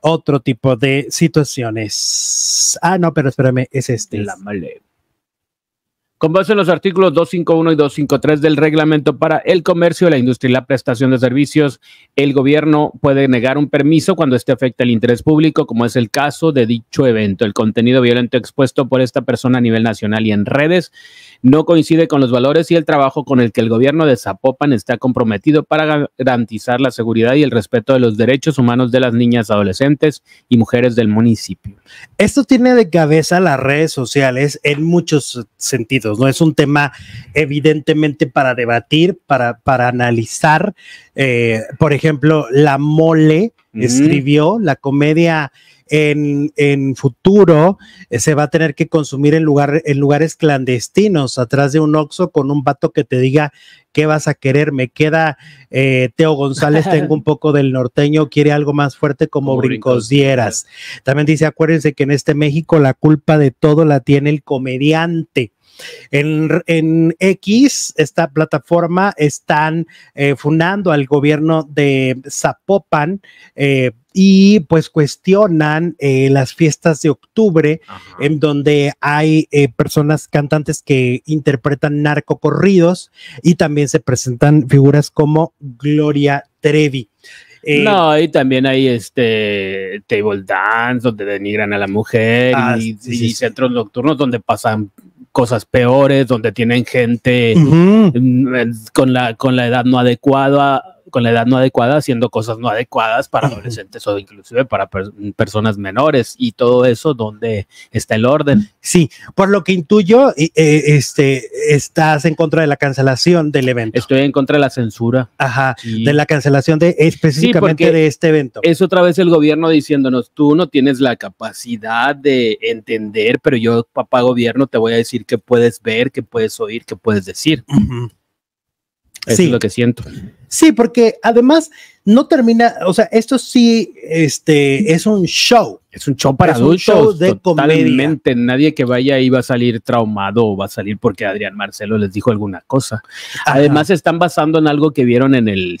otro tipo de situaciones. Ah, no, pero espérame, es este. La con base en los artículos 251 y 253 del reglamento para el comercio, la industria y la prestación de servicios, el gobierno puede negar un permiso cuando este afecta el interés público, como es el caso de dicho evento. El contenido violento expuesto por esta persona a nivel nacional y en redes no coincide con los valores y el trabajo con el que el gobierno de Zapopan está comprometido para garantizar la seguridad y el respeto de los derechos humanos de las niñas, adolescentes y mujeres del municipio. Esto tiene de cabeza las redes sociales en muchos sentidos, ¿no? Es un tema evidentemente para debatir, para, para analizar. Eh, por ejemplo, la mole escribió la comedia en, en futuro eh, se va a tener que consumir en, lugar, en lugares clandestinos, atrás de un oxo con un vato que te diga qué vas a querer. Me queda eh, Teo González, tengo un poco del norteño, quiere algo más fuerte como, brincosieras, brincos También dice, acuérdense que en este México la culpa de todo la tiene el comediante. En, X, esta plataforma, están eh, fundando al gobierno de Zapopan. Eh, y pues cuestionan eh, las fiestas de octubre, en donde hay personas cantantes que interpretan narcocorridos y también se presentan figuras como Gloria Trevi. no, y también hay este table dance donde denigran a la mujer y, ah, centros nocturnos donde pasan cosas peores, donde tienen gente con, la, con la edad no adecuada, con la edad no adecuada haciendo cosas no adecuadas para adolescentes o inclusive para personas menores y todo eso donde está el orden. Sí, por lo que intuyo, eh, este, estás en contra de la cancelación del evento. Estoy en contra de la censura. Ajá, de la cancelación de específicamente de este evento. Es otra vez el gobierno diciéndonos, tú no tienes la capacidad de entender, pero yo, papá gobierno, te voy a decir qué puedes ver, qué puedes oír, qué puedes decir. Eso es lo que siento. Sí, porque además no termina, o sea, esto sí este, es un show. Es un show para adultos. Un show de totalmente. Comedia. Nadie que vaya ahí va a salir traumado o va a salir porque Adrián Marcelo les dijo alguna cosa. Además, están basando en algo que vieron en, el,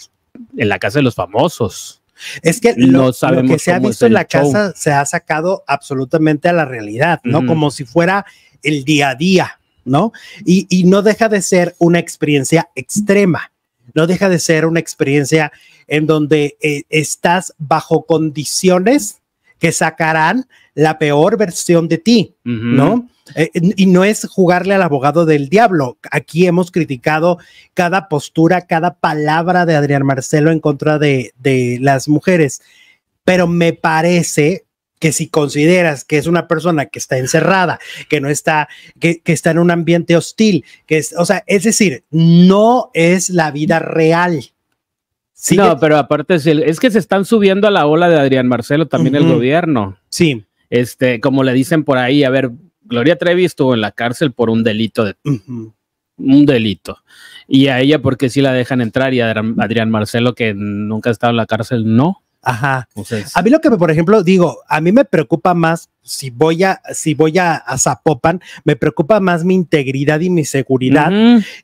en la casa de los famosos. Es que lo, que se ha visto en la casa se ha sacado absolutamente a la realidad, ¿no? Como si fuera el día a día, ¿no? Y, y no deja de ser una experiencia extrema no deja de ser una experiencia en donde eh, estás bajo condiciones que sacarán la peor versión de ti, ¿no? Eh, y no es jugarle al abogado del diablo. Aquí hemos criticado cada postura, cada palabra de Adrián Marcelo en contra de, de las mujeres, pero me parece que si consideras que es una persona que está encerrada, que no está, que, está en un ambiente hostil, que es, o sea, es decir, no es la vida real. Sí, No, pero aparte es que se están subiendo a la ola de Adrián Marcelo también el gobierno. Sí. Este, como le dicen por ahí, a ver, Gloria Trevi estuvo en la cárcel por un delito de un delito. Y a ella porque si la dejan entrar y a Adrián Marcelo que nunca ha estado en la cárcel, no. Ajá. a mí lo que, por ejemplo, digo, a mí me preocupa más si voy a, si voy a, Zapopan, me preocupa más mi integridad y mi seguridad.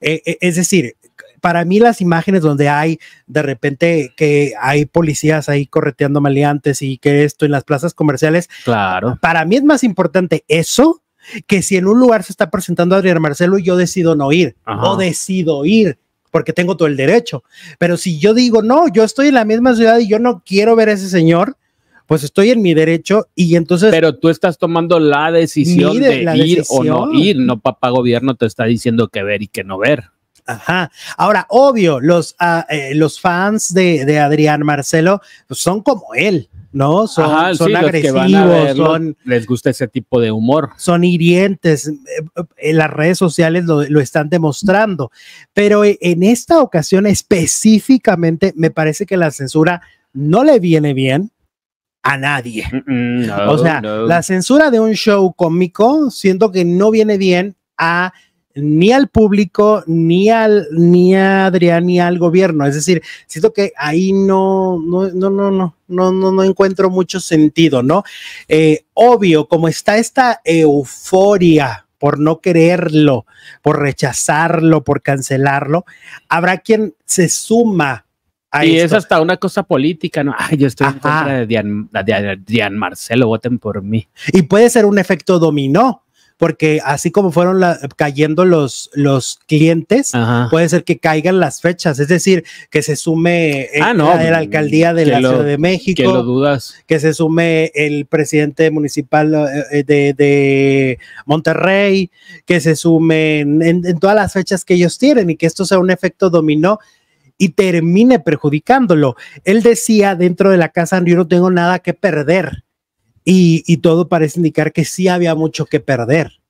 Eh, eh, es decir, para mí las imágenes donde hay de repente que hay policías ahí correteando maleantes y que esto en las plazas comerciales, claro. Para mí es más importante eso que si en un lugar se está presentando Adrián Marcelo y yo decido no ir no o decido ir porque tengo todo el derecho. Pero si yo digo, no, yo estoy en la misma ciudad y yo no quiero ver a ese señor, pues estoy en mi derecho y entonces... Pero tú estás tomando la decisión de ir o no ir, no papá gobierno te está diciendo que ver y que no ver. Ajá. Ahora, obvio, los, ah, eh, los fans de, Adrián Marcelo pues, son como él. ¿no? Son, agresivos, les gusta ese tipo de humor. Son hirientes, eh, eh, las redes sociales lo, están demostrando, pero e, en esta ocasión específicamente me parece que la censura no le viene bien a nadie. Mm, mm, o sea, la censura de un show cómico siento que no viene bien a ni al público, ni al, ni a Adrián, ni al gobierno. Es decir, siento que ahí no, no, no, no, no, no, encuentro mucho sentido, ¿no? Eh, obvio, como está esta euforia por no quererlo, por rechazarlo, por cancelarlo, habrá quien se suma a y es hasta una cosa política, ¿no? yo estoy en contra de Dian Marcelo, voten por mí. Y puede ser un efecto dominó, porque así como fueron cayendo los, los clientes, puede ser que caigan las fechas, es decir, que se sume eh, ah, la, alcaldía de la Ciudad de México, que dudas, que se sume el presidente municipal eh, eh, de, Monterrey, que se sumen en, en todas las fechas que ellos tienen y que esto sea un efecto dominó y termine perjudicándolo. Él decía dentro de la casa, yo no tengo nada que perder y, todo parece indicar que sí había mucho que perder.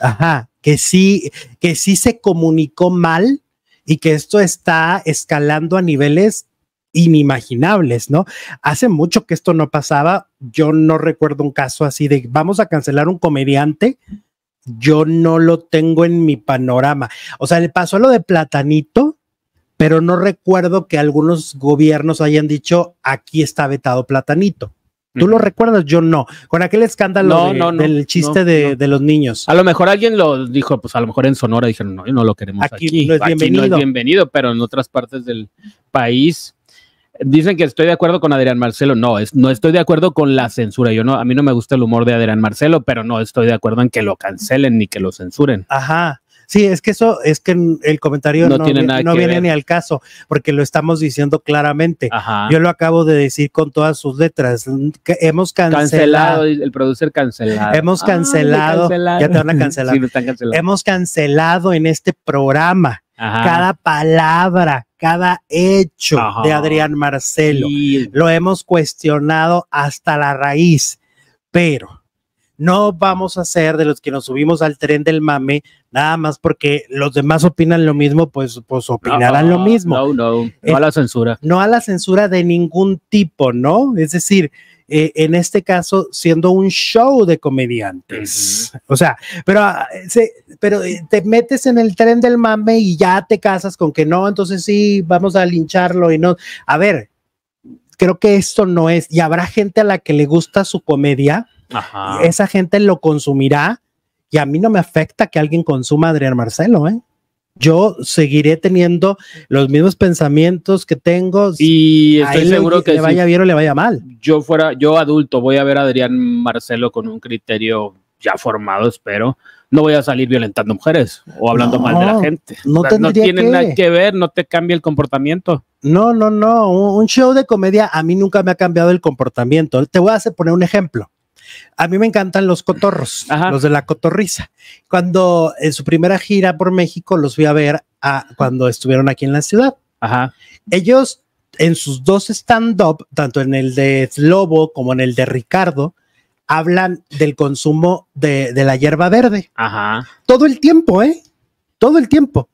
Ajá, que sí, que sí se comunicó mal y que esto está escalando a niveles inimaginables, ¿no? Hace mucho que esto no pasaba. Yo no recuerdo un caso así de vamos a cancelar un comediante. Yo no lo tengo en mi panorama. O sea, le pasó lo de Platanito, pero no recuerdo que algunos gobiernos hayan dicho aquí está vetado Platanito. Tú lo recuerdas, yo no. Con aquel escándalo del chiste de, los niños. A lo mejor alguien lo dijo, pues a lo mejor en Sonora dijeron, no, no lo queremos aquí. Aquí no es bienvenido. bienvenido, pero en otras partes del país dicen que estoy de acuerdo con Adrián Marcelo. No, es, no estoy de acuerdo con la censura. Yo no, a mí no me gusta el humor de Adrián Marcelo, pero no estoy de acuerdo en que lo cancelen ni que lo censuren. Ajá. Sí, es que eso, es que el comentario no, viene ni al caso, porque lo estamos diciendo claramente. Yo lo acabo de decir con todas sus letras. hemos cancelado, cancelado. el producer cancelado. Hemos ah, cancelado. ya te van a cancelar. hemos cancelado en este programa. Cada palabra, cada hecho de Adrián Marcelo lo hemos cuestionado hasta la raíz, pero no vamos a ser de los que nos subimos al tren del mame, nada más porque los demás opinan lo mismo, pues, pues opinarán lo mismo. No, no, no a eh, la censura. No a la censura de ningún tipo, ¿no? Es decir, eh, en este caso siendo un show de comediantes. O sea, pero, ah, pero eh, te metes en el tren del mame y ya te casas con que no, entonces sí, vamos a lincharlo y no. A ver, creo que esto no es, y habrá gente a la que le gusta su comedia esa gente lo consumirá y a mí no me afecta que alguien consuma a Adrián Marcelo, ¿eh? Yo seguiré teniendo los mismos pensamientos que tengo. Y estoy seguro que le vaya bien o le vaya mal. Yo fuera, yo adulto, voy a ver a Adrián Marcelo con un criterio ya formado, espero. No voy a salir violentando mujeres o hablando mal de la gente. No, tiene nada que ver, no te cambia el comportamiento. No, no, no. Un, un show de comedia a mí nunca me ha cambiado el comportamiento. Te voy a hacer poner un ejemplo. A mí me encantan los cotorros, los de la cotorriza. Cuando en su primera gira por México los fui a ver a, cuando estuvieron aquí en la ciudad. Ajá. Ellos en sus dos stand-up, tanto en el de Slobo como en el de Ricardo, hablan del consumo de, de la hierba verde. Ajá. Todo el tiempo, ¿eh? Todo el tiempo.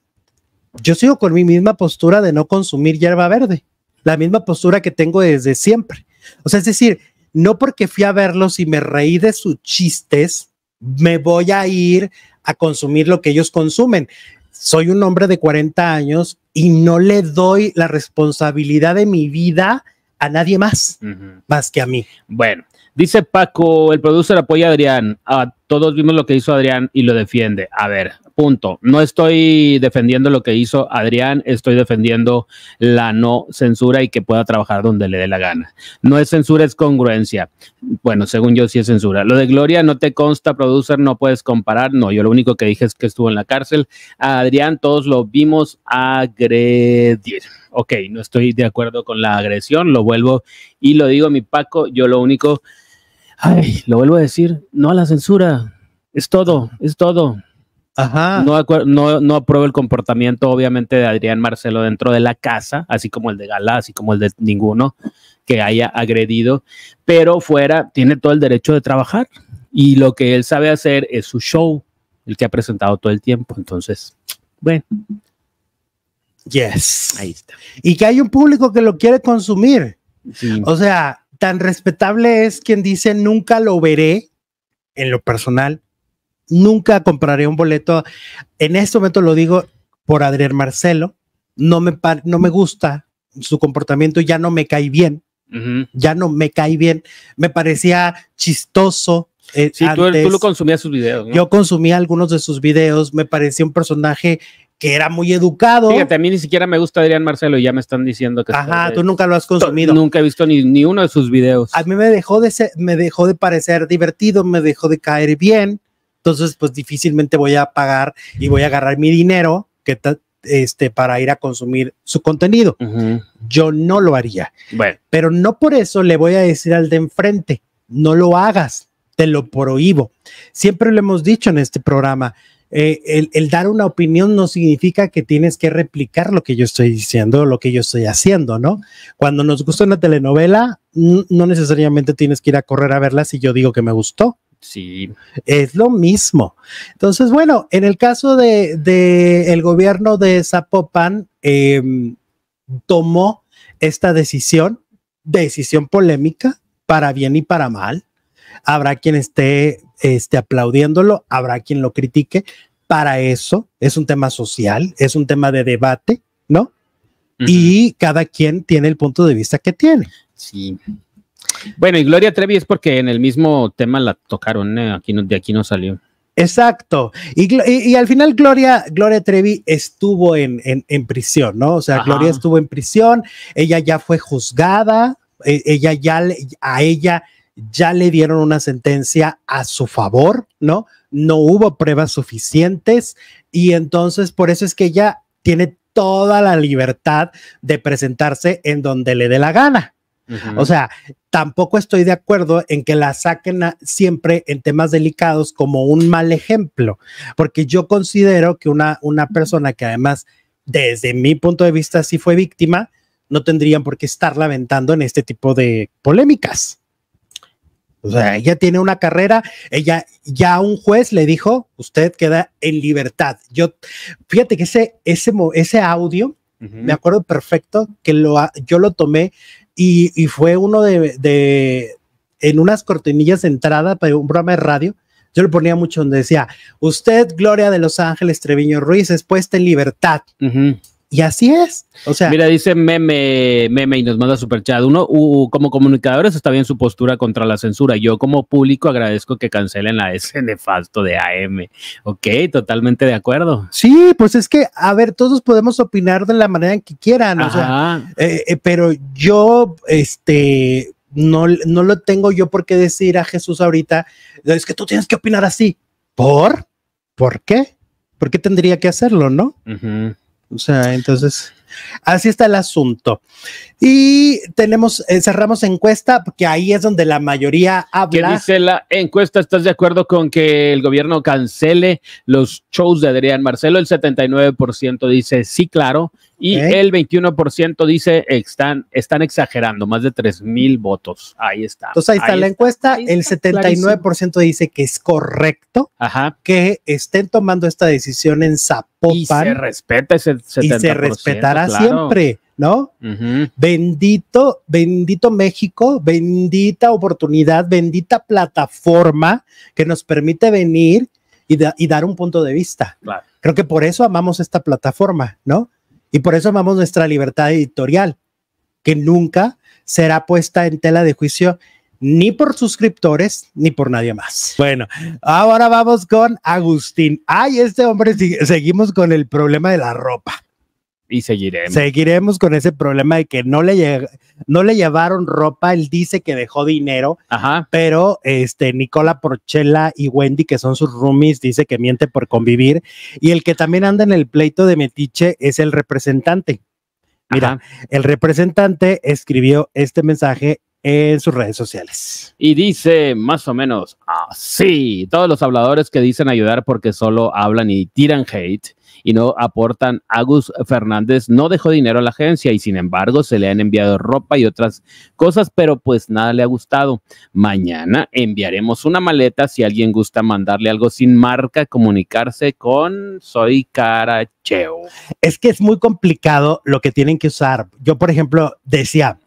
Yo sigo con mi misma postura de no consumir hierba verde. La misma postura que tengo desde siempre. O sea, es decir, no porque fui a verlos y me reí de sus chistes, me voy a ir a consumir lo que ellos consumen. Soy un hombre de 40 años y no le doy la responsabilidad de mi vida a nadie más, más que a mí. Bueno, dice Paco, el productor apoya a Adrián. Ah, todos vimos lo que hizo Adrián y lo defiende. A ver, punto. No estoy defendiendo lo que hizo Adrián, estoy defendiendo la no censura y que pueda trabajar donde le dé la gana. No es censura, es congruencia. Bueno, según yo sí es censura. Lo de Gloria no te consta, producer, no puedes comparar. No, yo lo único que dije es que estuvo en la cárcel. Adrián todos lo vimos agredir. Ok, no estoy de acuerdo con la agresión, lo vuelvo y lo digo, mi Paco, yo lo único... Ay, lo vuelvo a decir, no a la censura. Es todo, es todo. Ajá. No, no, apruebo el comportamiento, obviamente, de Adrián Marcelo dentro de la casa, así como el de Gala, así como el de ninguno que haya agredido, pero fuera tiene todo el derecho de trabajar y lo que él sabe hacer es su show, el que ha presentado todo el tiempo. Entonces, bueno. Yes. Ahí está. Y que hay un público que lo quiere consumir. O sea, tan respetable es quien dice nunca lo veré en lo personal, nunca compraré un boleto. En este momento lo digo por Adrián Marcelo, no me, no me gusta su comportamiento, ya no me cae bien, ya no me cae bien, me parecía chistoso. Eh, sí, tú, lo consumías sus videos. Yo consumía algunos de sus videos, me parecía un personaje que era muy educado. Fíjate, a mí ni siquiera me gusta Adrián Marcelo y ya me están diciendo que... Ajá, tú nunca lo has consumido. Nunca he visto ni, uno de sus videos. A mí me dejó, de me dejó de parecer divertido, me dejó de caer bien, entonces pues difícilmente voy a pagar y voy a agarrar mi dinero que este, para ir a consumir su contenido. Yo no lo haría. Bueno. Pero no por eso le voy a decir al de enfrente, no lo hagas, te lo prohíbo. Siempre lo hemos dicho en este programa, eh, el, dar una opinión no significa que tienes que replicar lo que yo estoy diciendo, lo que yo estoy haciendo, ¿no? Cuando nos gusta una telenovela, no necesariamente tienes que ir a correr a verla si yo digo que me gustó. Sí. Es lo mismo. Entonces, bueno, en el caso de, el gobierno de Zapopan, em, tomó esta decisión, decisión polémica, para bien y para mal, Habrá quien esté este, aplaudiéndolo, habrá quien lo critique. Para eso es un tema social, es un tema de debate, ¿no? Y cada quien tiene el punto de vista que tiene. Sí. Bueno, y Gloria Trevi es porque en el mismo tema la tocaron, eh, aquí no, de aquí no salió. Exacto. Y, al final Gloria, Gloria Trevi estuvo en, prisión, ¿no? O sea, Gloria estuvo en prisión, ella ya fue juzgada, e, ella ya, a ella ya le dieron una sentencia a su favor, ¿no? No hubo pruebas suficientes y entonces por eso es que ella tiene toda la libertad de presentarse en donde le dé la gana. O sea, tampoco estoy de acuerdo en que la saquen siempre en temas delicados como un mal ejemplo, porque yo considero que una, una persona que además, desde mi punto de vista, sí fue víctima, no tendrían por qué estar lamentando en este tipo de polémicas. O sea, ella tiene una carrera, ella ya un juez le dijo, usted queda en libertad. Yo, fíjate que ese, ese, ese audio, me acuerdo perfecto, que lo, yo lo tomé y, fue uno de, de, en unas cortinillas de entrada para un programa de radio, yo le ponía mucho donde decía, usted, Gloria de Los Ángeles Treviño Ruiz, es puesta en libertad. Y así es. O sea, mira, dice meme, meme y nos manda super chat. Uno, como comunicadores está bien su postura contra la censura. Yo como público agradezco que cancelen la S nefasto de AM. Ok, totalmente de acuerdo. Sí, pues es que, a ver, todos podemos opinar de la manera en que quieran, eh, eh, pero yo, este, no, no lo tengo yo por qué decir a Jesús ahorita, es que tú tienes que opinar así. ¿Por? ¿Por qué? ¿Por qué tendría que hacerlo, no? Ajá. O sea, entonces, así está el asunto. Y tenemos, eh, cerramos encuesta, porque ahí es donde la mayoría habla. ¿Qué dice la encuesta? ¿Estás de acuerdo con que el gobierno cancele los shows de Adrián Marcelo? El 79% dice sí, claro y el 21% dice están, están exagerando, más de 3,000 mil votos. Ahí está. Entonces ahí está la encuesta, el 79% dice que es correcto que estén tomando esta decisión en Zapopan. Y se respeta Y se respetará siempre. ¿no? Bendito, bendito México, bendita oportunidad, bendita plataforma que nos permite venir y, y dar un punto de vista. Claro. Creo que por eso amamos esta plataforma, ¿no? Y por eso amamos nuestra libertad editorial, que nunca será puesta en tela de juicio ni por suscriptores ni por nadie más. Bueno, ahora vamos con Agustín. Ay, este hombre, seguimos con el problema de la ropa y seguiremos. Seguiremos con ese problema de que no le, no le llevaron ropa, él dice que dejó dinero, Ajá. pero este Nicola Porchella y Wendy, que son sus roomies, dice que miente por convivir, y el que también anda en el pleito de Metiche es el representante. Mira, el representante escribió este mensaje en sus redes sociales. Y dice más o menos así, todos los habladores que dicen ayudar porque solo hablan y tiran hate y no aportan. Agus Fernández no dejó dinero a la agencia y sin embargo se le han enviado ropa y otras cosas, pero pues nada le ha gustado. Mañana enviaremos una maleta si alguien gusta mandarle algo sin marca, comunicarse con Soy Caracheo. Es que es muy complicado lo que tienen que usar. Yo, por ejemplo, decía,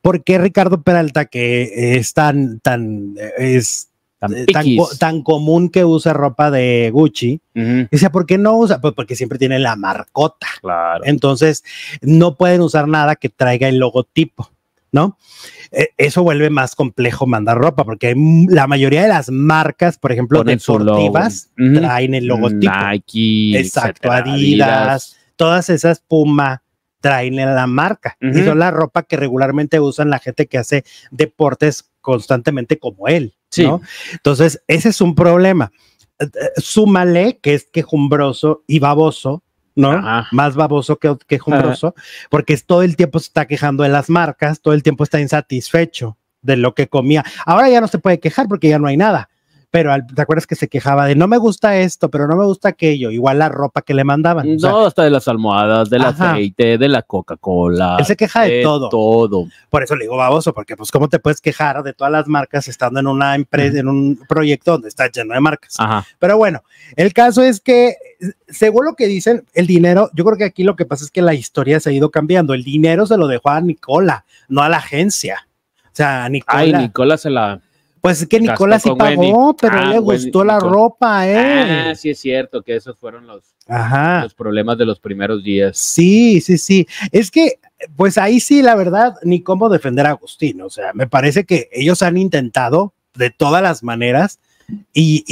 ¿por qué Ricardo Peralta, que es tan, tan, eh, es eh, tan, común que usa ropa de Gucci. O sea, Dice, ¿por qué no usa? Pues porque siempre tiene la marcota. Claro. Entonces, no pueden usar nada que traiga el logotipo. ¿no? Eh, eso vuelve más complejo mandar ropa, porque la mayoría de las marcas, por ejemplo, deportivas, traen el logotipo. Nike, exacto, Adidas, todas esas Puma traen la marca y son la ropa que regularmente usan la gente que hace deportes constantemente como él. Sí. Entonces, ese es un problema. Eh, eh, súmale que es quejumbroso y baboso, ¿no? Más baboso que quejumbroso, porque todo el tiempo se está quejando de las marcas, todo el tiempo está insatisfecho de lo que comía. Ahora ya no se puede quejar porque ya no hay nada pero ¿te acuerdas que se quejaba de no me gusta esto, pero no me gusta aquello? Igual la ropa que le mandaban. No, hasta de las almohadas, del aceite, de la Coca-Cola. Él se queja de, de todo. todo. Por eso le digo baboso, porque pues cómo te puedes quejar de todas las marcas estando en una empresa, en un proyecto donde está lleno de marcas. Ajá. Pero bueno, el caso es que, según lo que dicen, el dinero, yo creo que aquí lo que pasa es que la historia se ha ido cambiando. El dinero se lo dejó a Nicola, no a la agencia. O sea, a Nicola. Ay, Nicola se la pues es que Nicolás sí pagó, pero ah, le gustó la ropa, ah, ¿eh? Ah, sí es cierto, que esos fueron los, los problemas de los primeros días. Sí, sí, sí. Es que, pues ahí sí, la verdad, ni cómo defender a Agustín. O sea, me parece que ellos han intentado de todas las maneras y,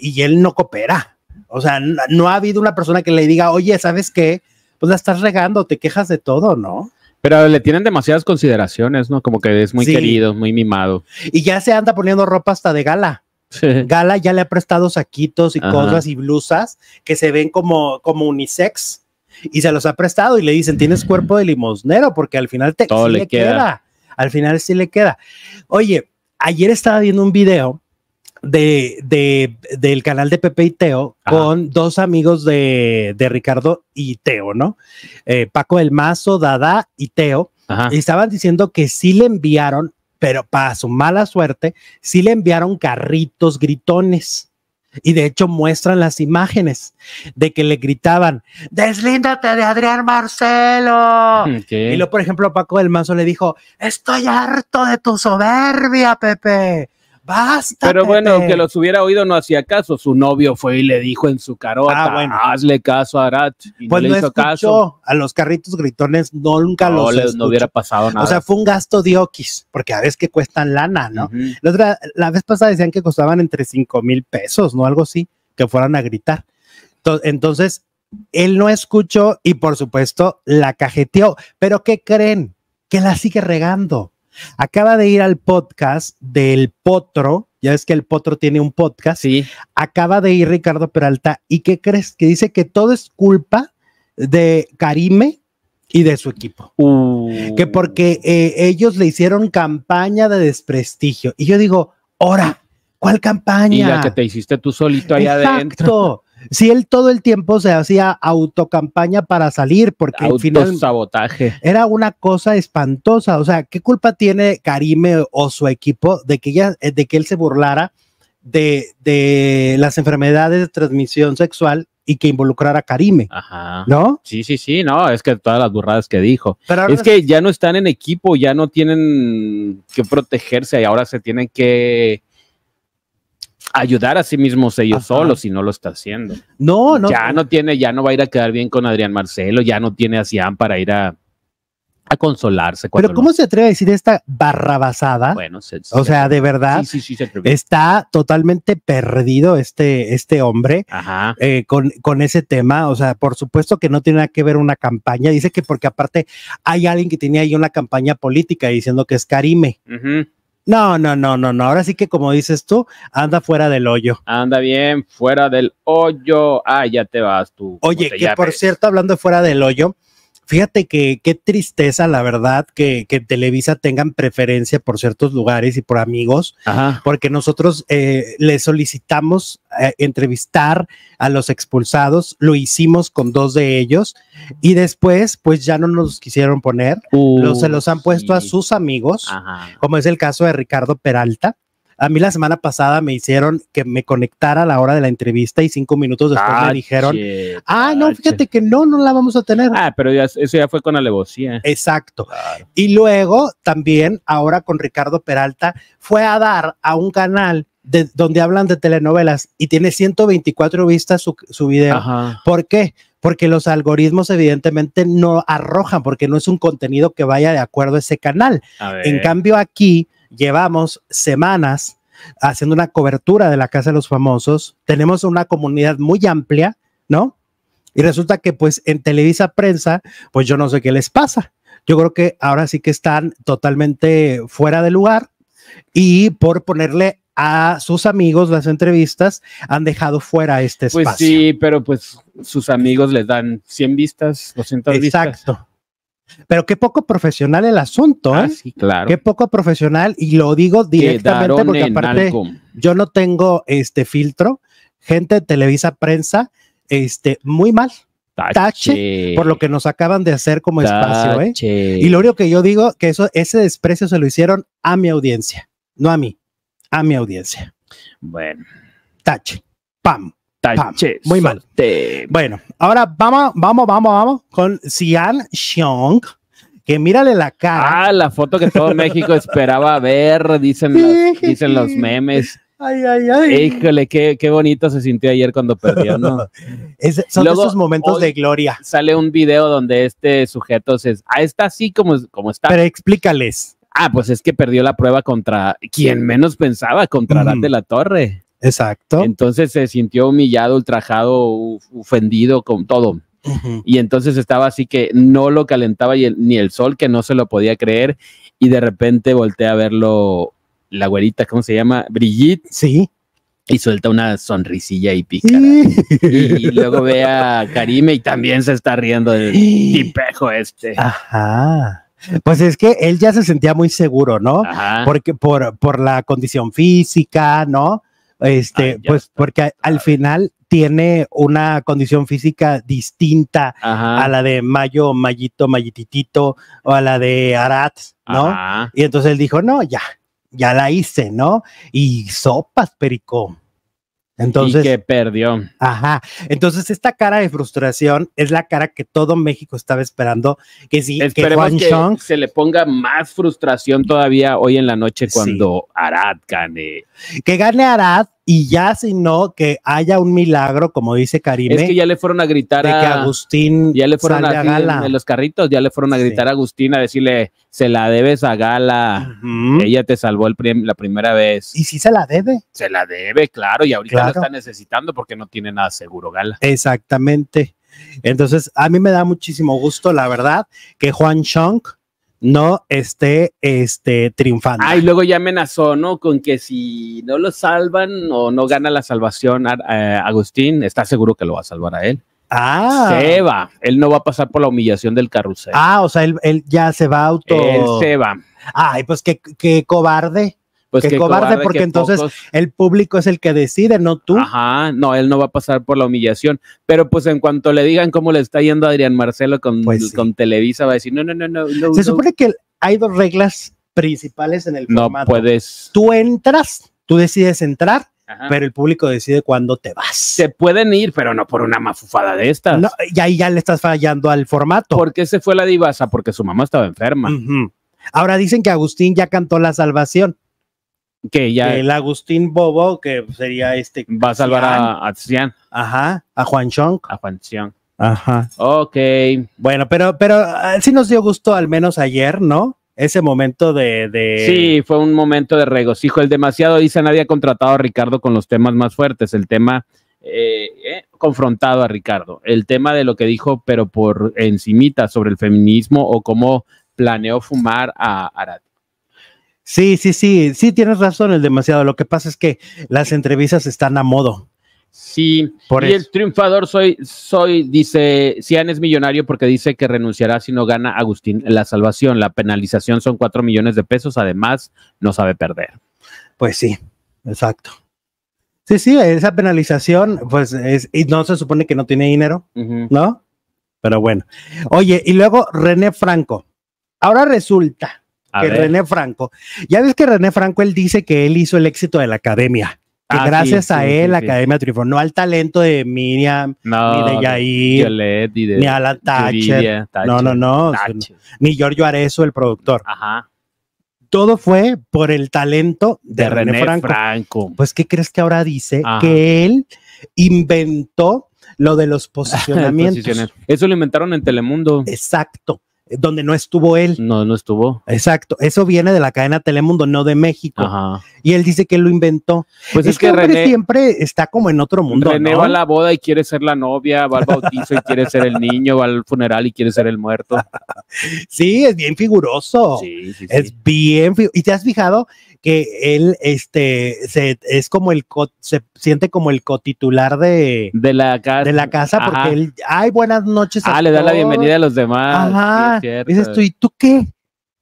y, él no coopera. O sea, no ha habido una persona que le diga, oye, ¿sabes qué? Pues la estás regando, te quejas de todo, ¿no? Pero le tienen demasiadas consideraciones, ¿no? Como que es muy querido, muy mimado. Y ya se anda poniendo ropa hasta de gala. Gala ya le ha prestado saquitos y cosas y blusas que se ven como, como unisex y se los ha prestado y le dicen, tienes mm. cuerpo de limosnero porque al final te le queda. Al final sí le queda. Oye, ayer estaba viendo un video de, del canal de Pepe y Teo con dos amigos de, de Ricardo y Teo, ¿no? Eh, Paco del Mazo, Dada y Teo. Y estaban diciendo que sí le enviaron, pero para su mala suerte, sí le enviaron carritos gritones. Y de hecho muestran las imágenes de que le gritaban, deslíndate de Adrián Marcelo. Y luego, por ejemplo, Paco del Mazo le dijo, estoy harto de tu soberbia, Pepe. Basta. Pero bueno, aunque los hubiera oído, no hacía caso. Su novio fue y le dijo en su carota, ah, hazle caso a Arat. Y pues le hizo caso. A los carritos gritones nunca los No hubiera pasado nada. O sea, fue un gasto de porque a veces que cuestan lana, ¿no? la, la vez pasada decían que costaban entre 5 mil pesos, ¿no? Algo así, que fueran a gritar. Entonces, él no escuchó y por supuesto la cajeteó. Pero ¿qué creen? Que la sigue regando. Acaba de ir al podcast del Potro. Ya es que el Potro tiene un podcast. Sí. Acaba de ir Ricardo Peralta. ¿Y qué crees? Que dice que todo es culpa de Karime y de su equipo. Uh. Que porque eh, ellos le hicieron campaña de desprestigio. Y yo digo, ahora, ¿cuál campaña? Y la que te hiciste tú solito allá adentro si él todo el tiempo se hacía autocampaña para salir, porque al final sabotaje. era una cosa espantosa. O sea, ¿qué culpa tiene Karime o su equipo de que, ya, eh, de que él se burlara de, de las enfermedades de transmisión sexual y que involucrara a Karime. Ajá. ¿No? Sí, sí, sí, no, es que todas las burradas que dijo. es que ya no están en equipo, ya no tienen que protegerse y ahora se tienen que ayudar a sí mismos ellos solos si no lo está haciendo. No, no. Ya no tiene, ya no va a ir a quedar bien con Adrián Marcelo, ya no tiene a Cian para ir a, consolarse. Pero ¿cómo se atreve a decir esta barrabasada? Bueno, o sea, de verdad, está totalmente perdido este, este hombre eh, con, ese tema. O sea, por supuesto que no tiene nada que ver una campaña. Dice que porque aparte hay alguien que tenía ahí una campaña política diciendo que es Karime. No, no, no, no, no. Ahora sí que como dices tú, anda fuera del hoyo. Anda bien, fuera del hoyo. Ah, ya te vas tú. Oye, que por cierto, hablando de fuera del hoyo, fíjate que qué tristeza, la verdad, que, Televisa tengan preferencia por ciertos lugares y por amigos, porque nosotros eh, le solicitamos eh, entrevistar a los expulsados, lo hicimos con dos de ellos y después pues ya no nos quisieron poner, uh, se los han puesto a sus amigos, como es el caso de Ricardo Peralta. A mí la semana pasada me hicieron que me conectara a la hora de la entrevista y cinco minutos después me dijeron, ah, no, fíjate que no, no la vamos a tener. Ah, pero eso ya fue con alevosía. Exacto. Y luego también, ahora con Ricardo Peralta, fue a dar a un canal donde hablan de telenovelas y tiene 124 vistas su, su video. ¿Por qué? Porque los algoritmos evidentemente no arrojan, porque no es un contenido que vaya de acuerdo a ese canal. en cambio, aquí llevamos semanas haciendo una cobertura de la Casa de los Famosos. Tenemos una comunidad muy amplia, ¿no? Y resulta que pues en Televisa Prensa, pues yo no sé qué les pasa. Yo creo que ahora sí que están totalmente fuera de lugar y por ponerle a sus amigos las entrevistas, han dejado fuera este pues espacio. Pues sí, pero pues sus amigos les dan 100 vistas, 200 vistas. Exacto. Pero qué poco profesional el asunto, ¿eh? Ah, sí, claro. Qué poco profesional, y lo digo directamente porque aparte yo no tengo este filtro. Gente de Televisa Prensa, este, muy mal. Tache. por lo que nos acaban de hacer como espacio, ¿eh? Y lo único que yo digo que eso, ese desprecio se lo hicieron a mi audiencia, no a mí a mi audiencia. Bueno. Tache. Pam. Tache. Muy mal. Bueno, ahora vamos, vamos, vamos, vamos con Sian Xiong que mírale la cara. Ah, la foto que todo México esperaba ver, dicen los, dicen los memes. Ay, ay, ay. Híjole, qué, qué bonito se sintió ayer cuando perdió, ¿no? son esos momentos de gloria. Sale un video donde este sujeto se. Ah, está así como, como está. Pero explícales ah, pues es que perdió la prueba contra quien menos pensaba, contra mm. de la Torre. Exacto. Entonces se sintió humillado, ultrajado, ofendido con todo. Y entonces estaba así que no lo calentaba ni el sol, que no se lo podía creer. Y de repente voltea a verlo la güerita, ¿cómo se llama? Brigitte. Sí. Y suelta una sonrisilla y pica. Y, luego ve a Karime y también se está riendo del tipejo este. Ajá. Pues es que él ya se sentía muy seguro, ¿no? Porque por, por la condición física, ¿no? Este, pues porque al final tiene una condición física distinta a la de Mayo, Mayito, Mayititito o a la de Arat, ¿no? Y entonces él dijo, no, ya, ya la hice, ¿no? Y sopas, Perico. Entonces, que perdió. Ajá. Entonces, esta cara de frustración es la cara que todo México estaba esperando. Que si que, Juan se le ponga más frustración todavía hoy en la noche cuando Arad gane. Que gane Arad, y ya si no, que haya un milagro, como dice Karina Es que ya le fueron a gritar a, Agustín. Ya le fueron a, a Gala. los carritos, ya le fueron a gritar a Agustín a decirle, se la debes a Gala. Ella te salvó la primera vez. Y si se la debe. Se la debe, claro, y ahorita la está necesitando porque no tiene nada seguro, Gala. Exactamente. Entonces, a mí me da muchísimo gusto, la verdad, que Juan Chong no esté este, triunfando. Ah, y luego ya amenazó, ¿no? Con que si no lo salvan o no gana la salvación, Agustín está seguro que lo va a salvar a él. Ah. Se va. Él no va a pasar por la humillación del carrusel. Ah, o sea, él, ya se va auto. Él se va. Ay, pues qué, qué cobarde. Pues que cobarde, porque entonces el público es el que decide, no tú. Ajá, no, él no va a pasar por la humillación. Pero pues en cuanto le digan cómo le está yendo a Adrián Marcelo con, pues con Televisa, va a decir, no, no, no, no. Se supone que hay dos reglas principales en el no formato. puedes. Tú entras, tú decides entrar pero el público decide cuándo te vas. Se pueden ir, pero no por una mafufada de estas. y ahí ya le estás fallando al formato. ¿Por qué se fue la divasa? Porque su mamá estaba enferma. Ahora dicen que Agustín ya cantó la salvación el Agustín Bobo que sería este va a salvar a, Tsian. ajá a Juan Chong a Juan Chong ajá ok bueno pero pero ah, sí nos dio gusto al menos ayer no ese momento de, Sí, fue un momento de regocijo. El demasiado, dice, nadie ha contratado a Ricardo con los temas más fuertes. El tema eh, eh, confrontado a Ricardo. El tema de lo que dijo, pero por encimita, sobre el feminismo o cómo planeó fumar a Arad. Sí, sí, sí, sí, tienes razón, el demasiado. Lo que pasa es que las entrevistas están a modo. Sí, Por y el triunfador soy, soy, dice, Cian es millonario porque dice que renunciará si no gana Agustín la salvación. La penalización son cuatro millones de pesos, además no sabe perder. Pues sí, exacto. Sí, sí, esa penalización, pues es, y no se supone que no tiene dinero, ¿no? Pero bueno. Oye, y luego René Franco. Ahora resulta que René Franco. Ya ves que René Franco, él dice que él hizo el éxito de la academia. Que ah, gracias a él la academia triunfó, no al talento de Miriam, ni de Yair, ni, de Alan no, no, no, ni Giorgio Arezzo, el productor. Ajá. Todo fue por el talento de, René, Franco. Pues, ¿qué crees que ahora dice? Que él inventó lo de los posicionamientos. Eso lo inventaron en Telemundo. Exacto donde no estuvo él. No, no estuvo. Exacto. Eso viene de la cadena Telemundo, no de México. Ajá. Y él dice que lo inventó. Pues es, que, siempre está como en otro mundo. René va a la boda y quiere ser la novia, va al bautizo y quiere ser el niño, va al funeral y quiere ser el muerto. sí, es bien figuroso. Sí, sí, sí. Es bien ¿Y te has fijado que él este, se, es como el, se siente como el cotitular de, la, casa. de la casa, porque él, ay, buenas noches. Ah, le da la bienvenida a los demás. Ajá. Dices tú, ¿y tú qué?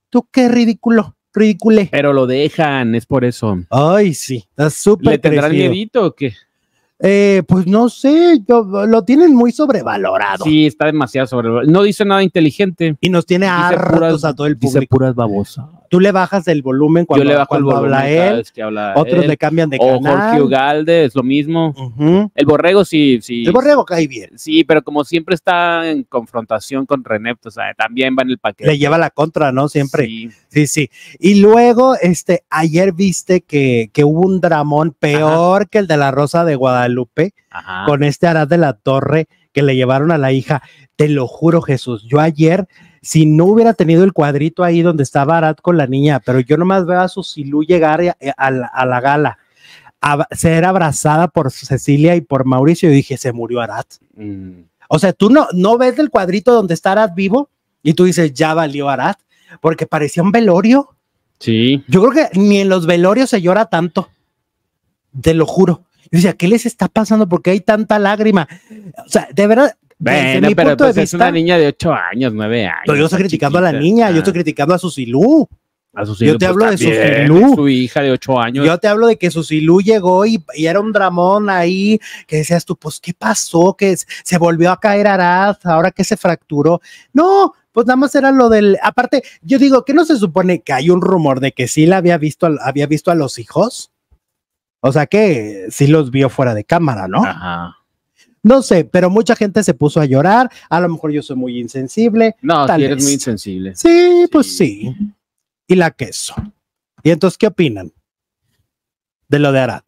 ¿Tú qué ridículo? ridículo Pero lo dejan, es por eso. Ay, sí, está súper. ¿Le tendrán miedito o qué? Eh, pues no sé, yo, lo tienen muy sobrevalorado. Sí, está demasiado sobrevalorado. No dice nada inteligente. Y nos tiene a hartos a todo el público. Dice puras babosas tú le bajas el volumen cuando, le habla él, otros le cambian de canal. O Jorge Ugalde es lo mismo. El Borrego sí, sí. El Borrego cae bien. Sí, pero como siempre está en confrontación con René, pues, también va en el paquete. Le lleva la contra, ¿no? Siempre. Sí, sí. Y luego, este, ayer viste que, que hubo un dramón peor que el de la Rosa de Guadalupe con este Arad de la Torre que le llevaron a la hija. Te lo juro, Jesús. Yo ayer si no hubiera tenido el cuadrito ahí donde estaba Arad con la niña, pero yo nomás veo a Susilú llegar a, a, la gala, a ser abrazada por Cecilia y por Mauricio, y dije, se murió Arat. Mm. O sea, tú no, no ves el cuadrito donde está Arad vivo y tú dices, ya valió Arat, porque parecía un velorio. Sí. Yo creo que ni en los velorios se llora tanto. Te lo juro. Yo decía, ¿qué les está pasando? porque hay tanta lágrima? O sea, de verdad, bueno, pero pues es una niña de 8 años, 9 años. Pero yo estoy criticando a la niña, yo estoy criticando a Susilú. A yo te pues, hablo de Susilú. Su hija de 8 años. Yo te hablo de que Susilú llegó y, era un dramón ahí, que decías tú, pues, ¿qué pasó? Que se volvió a caer Arad, ahora que se fracturó. No, pues nada más era lo del, aparte, yo digo, ¿qué no se supone que hay un rumor de que sí la había visto, había visto a los hijos? O sea que sí los vio fuera de cámara, ¿no? Ajá. No sé, pero mucha gente se puso a llorar. A lo mejor yo soy muy insensible. No, tal eres muy insensible. Sí, pues sí. Y la queso. ¿Y entonces qué opinan de lo de Arad?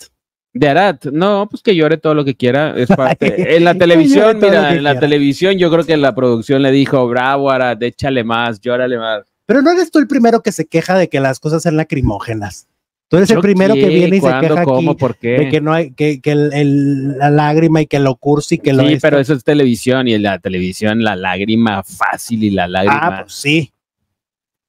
De Arad, no, pues que llore todo lo que quiera. Es parte. en la televisión, mira, en la televisión yo creo que la producción le dijo, bravo Arad, échale más, llórale más. Pero no eres tú el primero que se queja de que las cosas sean lacrimógenas. Tú eres el primero que viene y se queja aquí de que no hay, que, el, la lágrima y que lo cursi y que lo. Sí, pero eso es televisión y la televisión la lágrima fácil y la ah, lágrima. Ah, pues sí.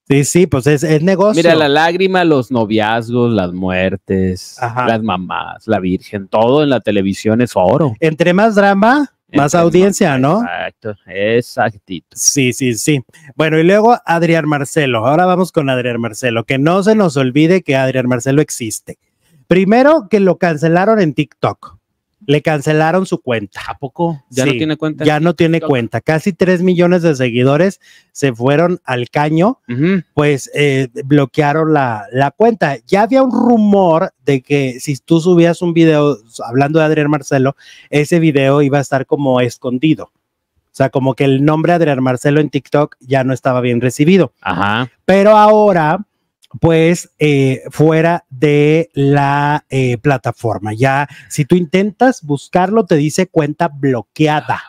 Sí, sí, pues es, es negocio. Mira, la lágrima, los noviazgos, las muertes, las mamás, la virgen, todo en la televisión es oro. Entre más drama, más audiencia, ¿no? Exacto, exactito. Sí, sí, sí. Bueno, y luego Adrián Marcelo. Ahora vamos con Adrián Marcelo. Que no se nos olvide que Adrián Marcelo existe. Primero, que lo cancelaron en TikTok le cancelaron su cuenta. ¿A poco? ¿Ya no tiene cuenta? Ya no tiene cuenta. Casi 3 millones de seguidores se fueron al caño, pues eh, bloquearon la, la, cuenta. Ya había un rumor de que si tú subías un video hablando de Adrián Marcelo, ese video iba a estar como escondido. O sea, como que el nombre Adrián Marcelo en TikTok ya no estaba bien recibido. Ajá. Pero ahora pues eh, fuera de la eh, plataforma. Ya, si tú intentas buscarlo, te dice cuenta bloqueada.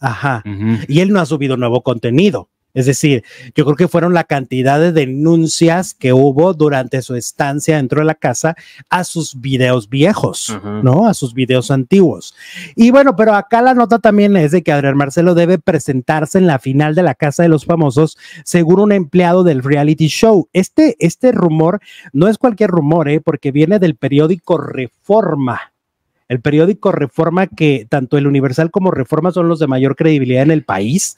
Ajá. Y él no ha subido nuevo contenido. Es decir, yo creo que fueron la cantidad de denuncias que hubo durante su estancia dentro de la casa a sus videos viejos, ¿no? A sus videos antiguos. Y bueno, pero acá la nota también es de que Adrián Marcelo debe presentarse en la final de la Casa de los Famosos, según un empleado del reality show. Este, este rumor no es cualquier rumor, ¿eh? porque viene del periódico Reforma el periódico Reforma, que tanto el Universal como Reforma son los de mayor credibilidad en el país,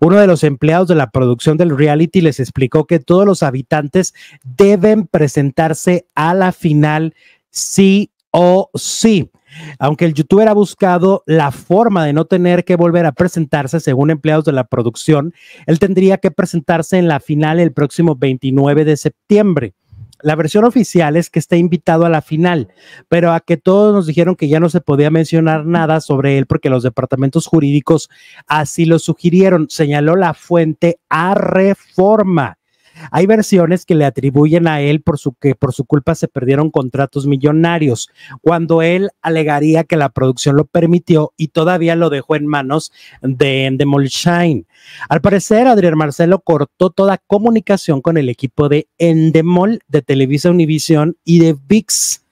uno de los empleados de la producción del reality les explicó que todos los habitantes deben presentarse a la final sí o sí. Aunque el youtuber ha buscado la forma de no tener que volver a presentarse, según empleados de la producción, él tendría que presentarse en la final el próximo 29 de septiembre. La versión oficial es que está invitado a la final, pero a que todos nos dijeron que ya no se podía mencionar nada sobre él porque los departamentos jurídicos así lo sugirieron, señaló la fuente a reforma. Hay versiones que le atribuyen a él por su, que por su culpa se perdieron contratos millonarios, cuando él alegaría que la producción lo permitió y todavía lo dejó en manos de, Endemol Shine. Al parecer, Adrián Marcelo cortó toda comunicación con el equipo de Endemol, de Televisa Univision y de VIX.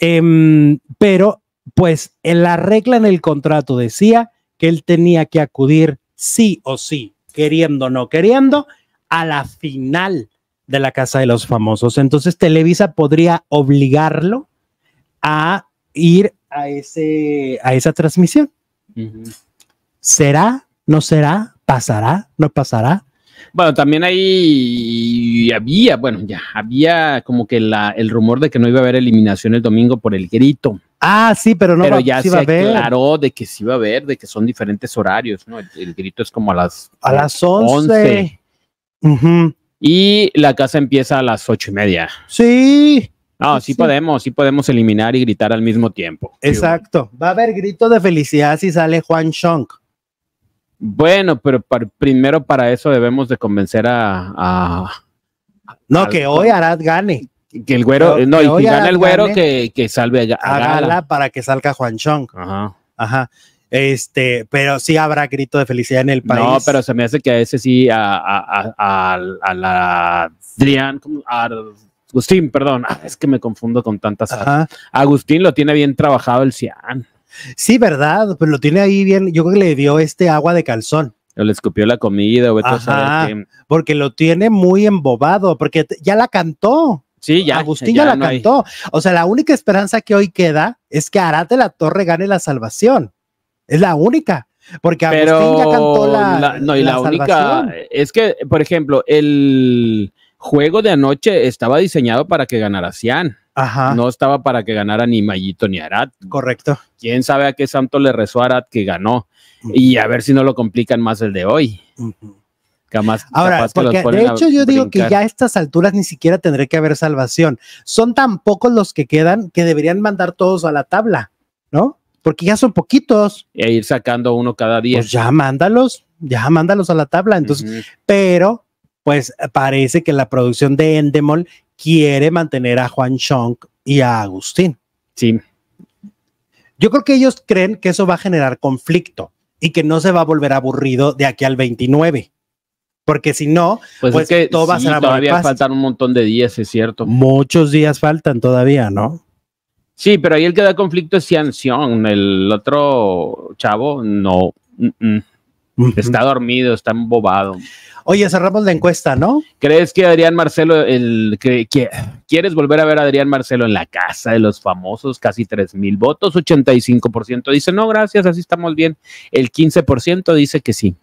Em, pero, pues, en la regla en el contrato decía que él tenía que acudir sí o sí, queriendo o no queriendo, a la final de la Casa de los Famosos. Entonces Televisa podría obligarlo a ir a, ese, a esa transmisión. será? ¿Pasará? ¿No pasará? Bueno, también ahí había, bueno, ya había como que el rumor de que no iba a haber eliminación el domingo por el grito. Ah, sí, pero no. Pero ya se aclaró de que sí iba a haber, de que son diferentes horarios, ¿no? El, grito es como a las a las 11. Y la casa empieza a las ocho y media. Sí. No, sí, podemos, sí podemos eliminar y gritar al mismo tiempo. Exacto. Va a haber grito de felicidad si sale Juan Chong. Bueno, pero primero para eso debemos de convencer a... no, que hoy Arad gane. Que el güero, no, y gane el güero, que, que, salve a, para que salga Juan Chong. Ajá. Ajá. Este, pero sí habrá grito de felicidad en el país. No, pero se me hace que a ese sí, a, a, a, la Adrián, a Agustín, perdón, ah, es que me confundo con tantas. Agustín lo tiene bien trabajado el Cian. Sí, verdad, pero pues lo tiene ahí bien. Yo creo que le dio este agua de calzón. O le escupió la comida, o porque lo tiene muy embobado, porque ya la cantó. Sí, ya. Agustín ya, la cantó. O sea, la única esperanza que hoy queda es que Arate la Torre gane la salvación. Es la única. Porque a Pero ya cantó la. no, y la, única. Es que, por ejemplo, el juego de anoche estaba diseñado para que ganara Cian. Ajá. No estaba para que ganara ni Mayito ni Arat. Correcto. Quién sabe a qué santo le rezó Arat que ganó. Y a ver si no lo complican más el de hoy. Uh Ahora, porque de hecho yo digo que ya a estas alturas ni siquiera tendré que haber salvación. Son tan pocos los que quedan que deberían mandar todos a la tabla, ¿no? porque ya son poquitos. E ir sacando uno cada día. Pues ya mándalos, ya mándalos a la tabla. Entonces, pero pues parece que la producción de Endemol quiere mantener a Juan Chong y a Agustín. Sí. Yo creo que ellos creen que eso va a generar conflicto y que no se va a volver aburrido de aquí al 29. Porque si no, pues, pues todo va a ser Todavía faltan un montón de días, es cierto. Muchos días faltan todavía, ¿no? Sí, pero ahí el que da conflicto es Xian el otro chavo no. Está dormido, está embobado. Oye, cerramos la encuesta, ¿no? ¿Crees que Adrián Marcelo, el que, quieres volver a ver a Adrián Marcelo en la casa de los famosos? Casi 3 mil votos, 85% dice no, gracias, así estamos bien. El 15% dice que sí.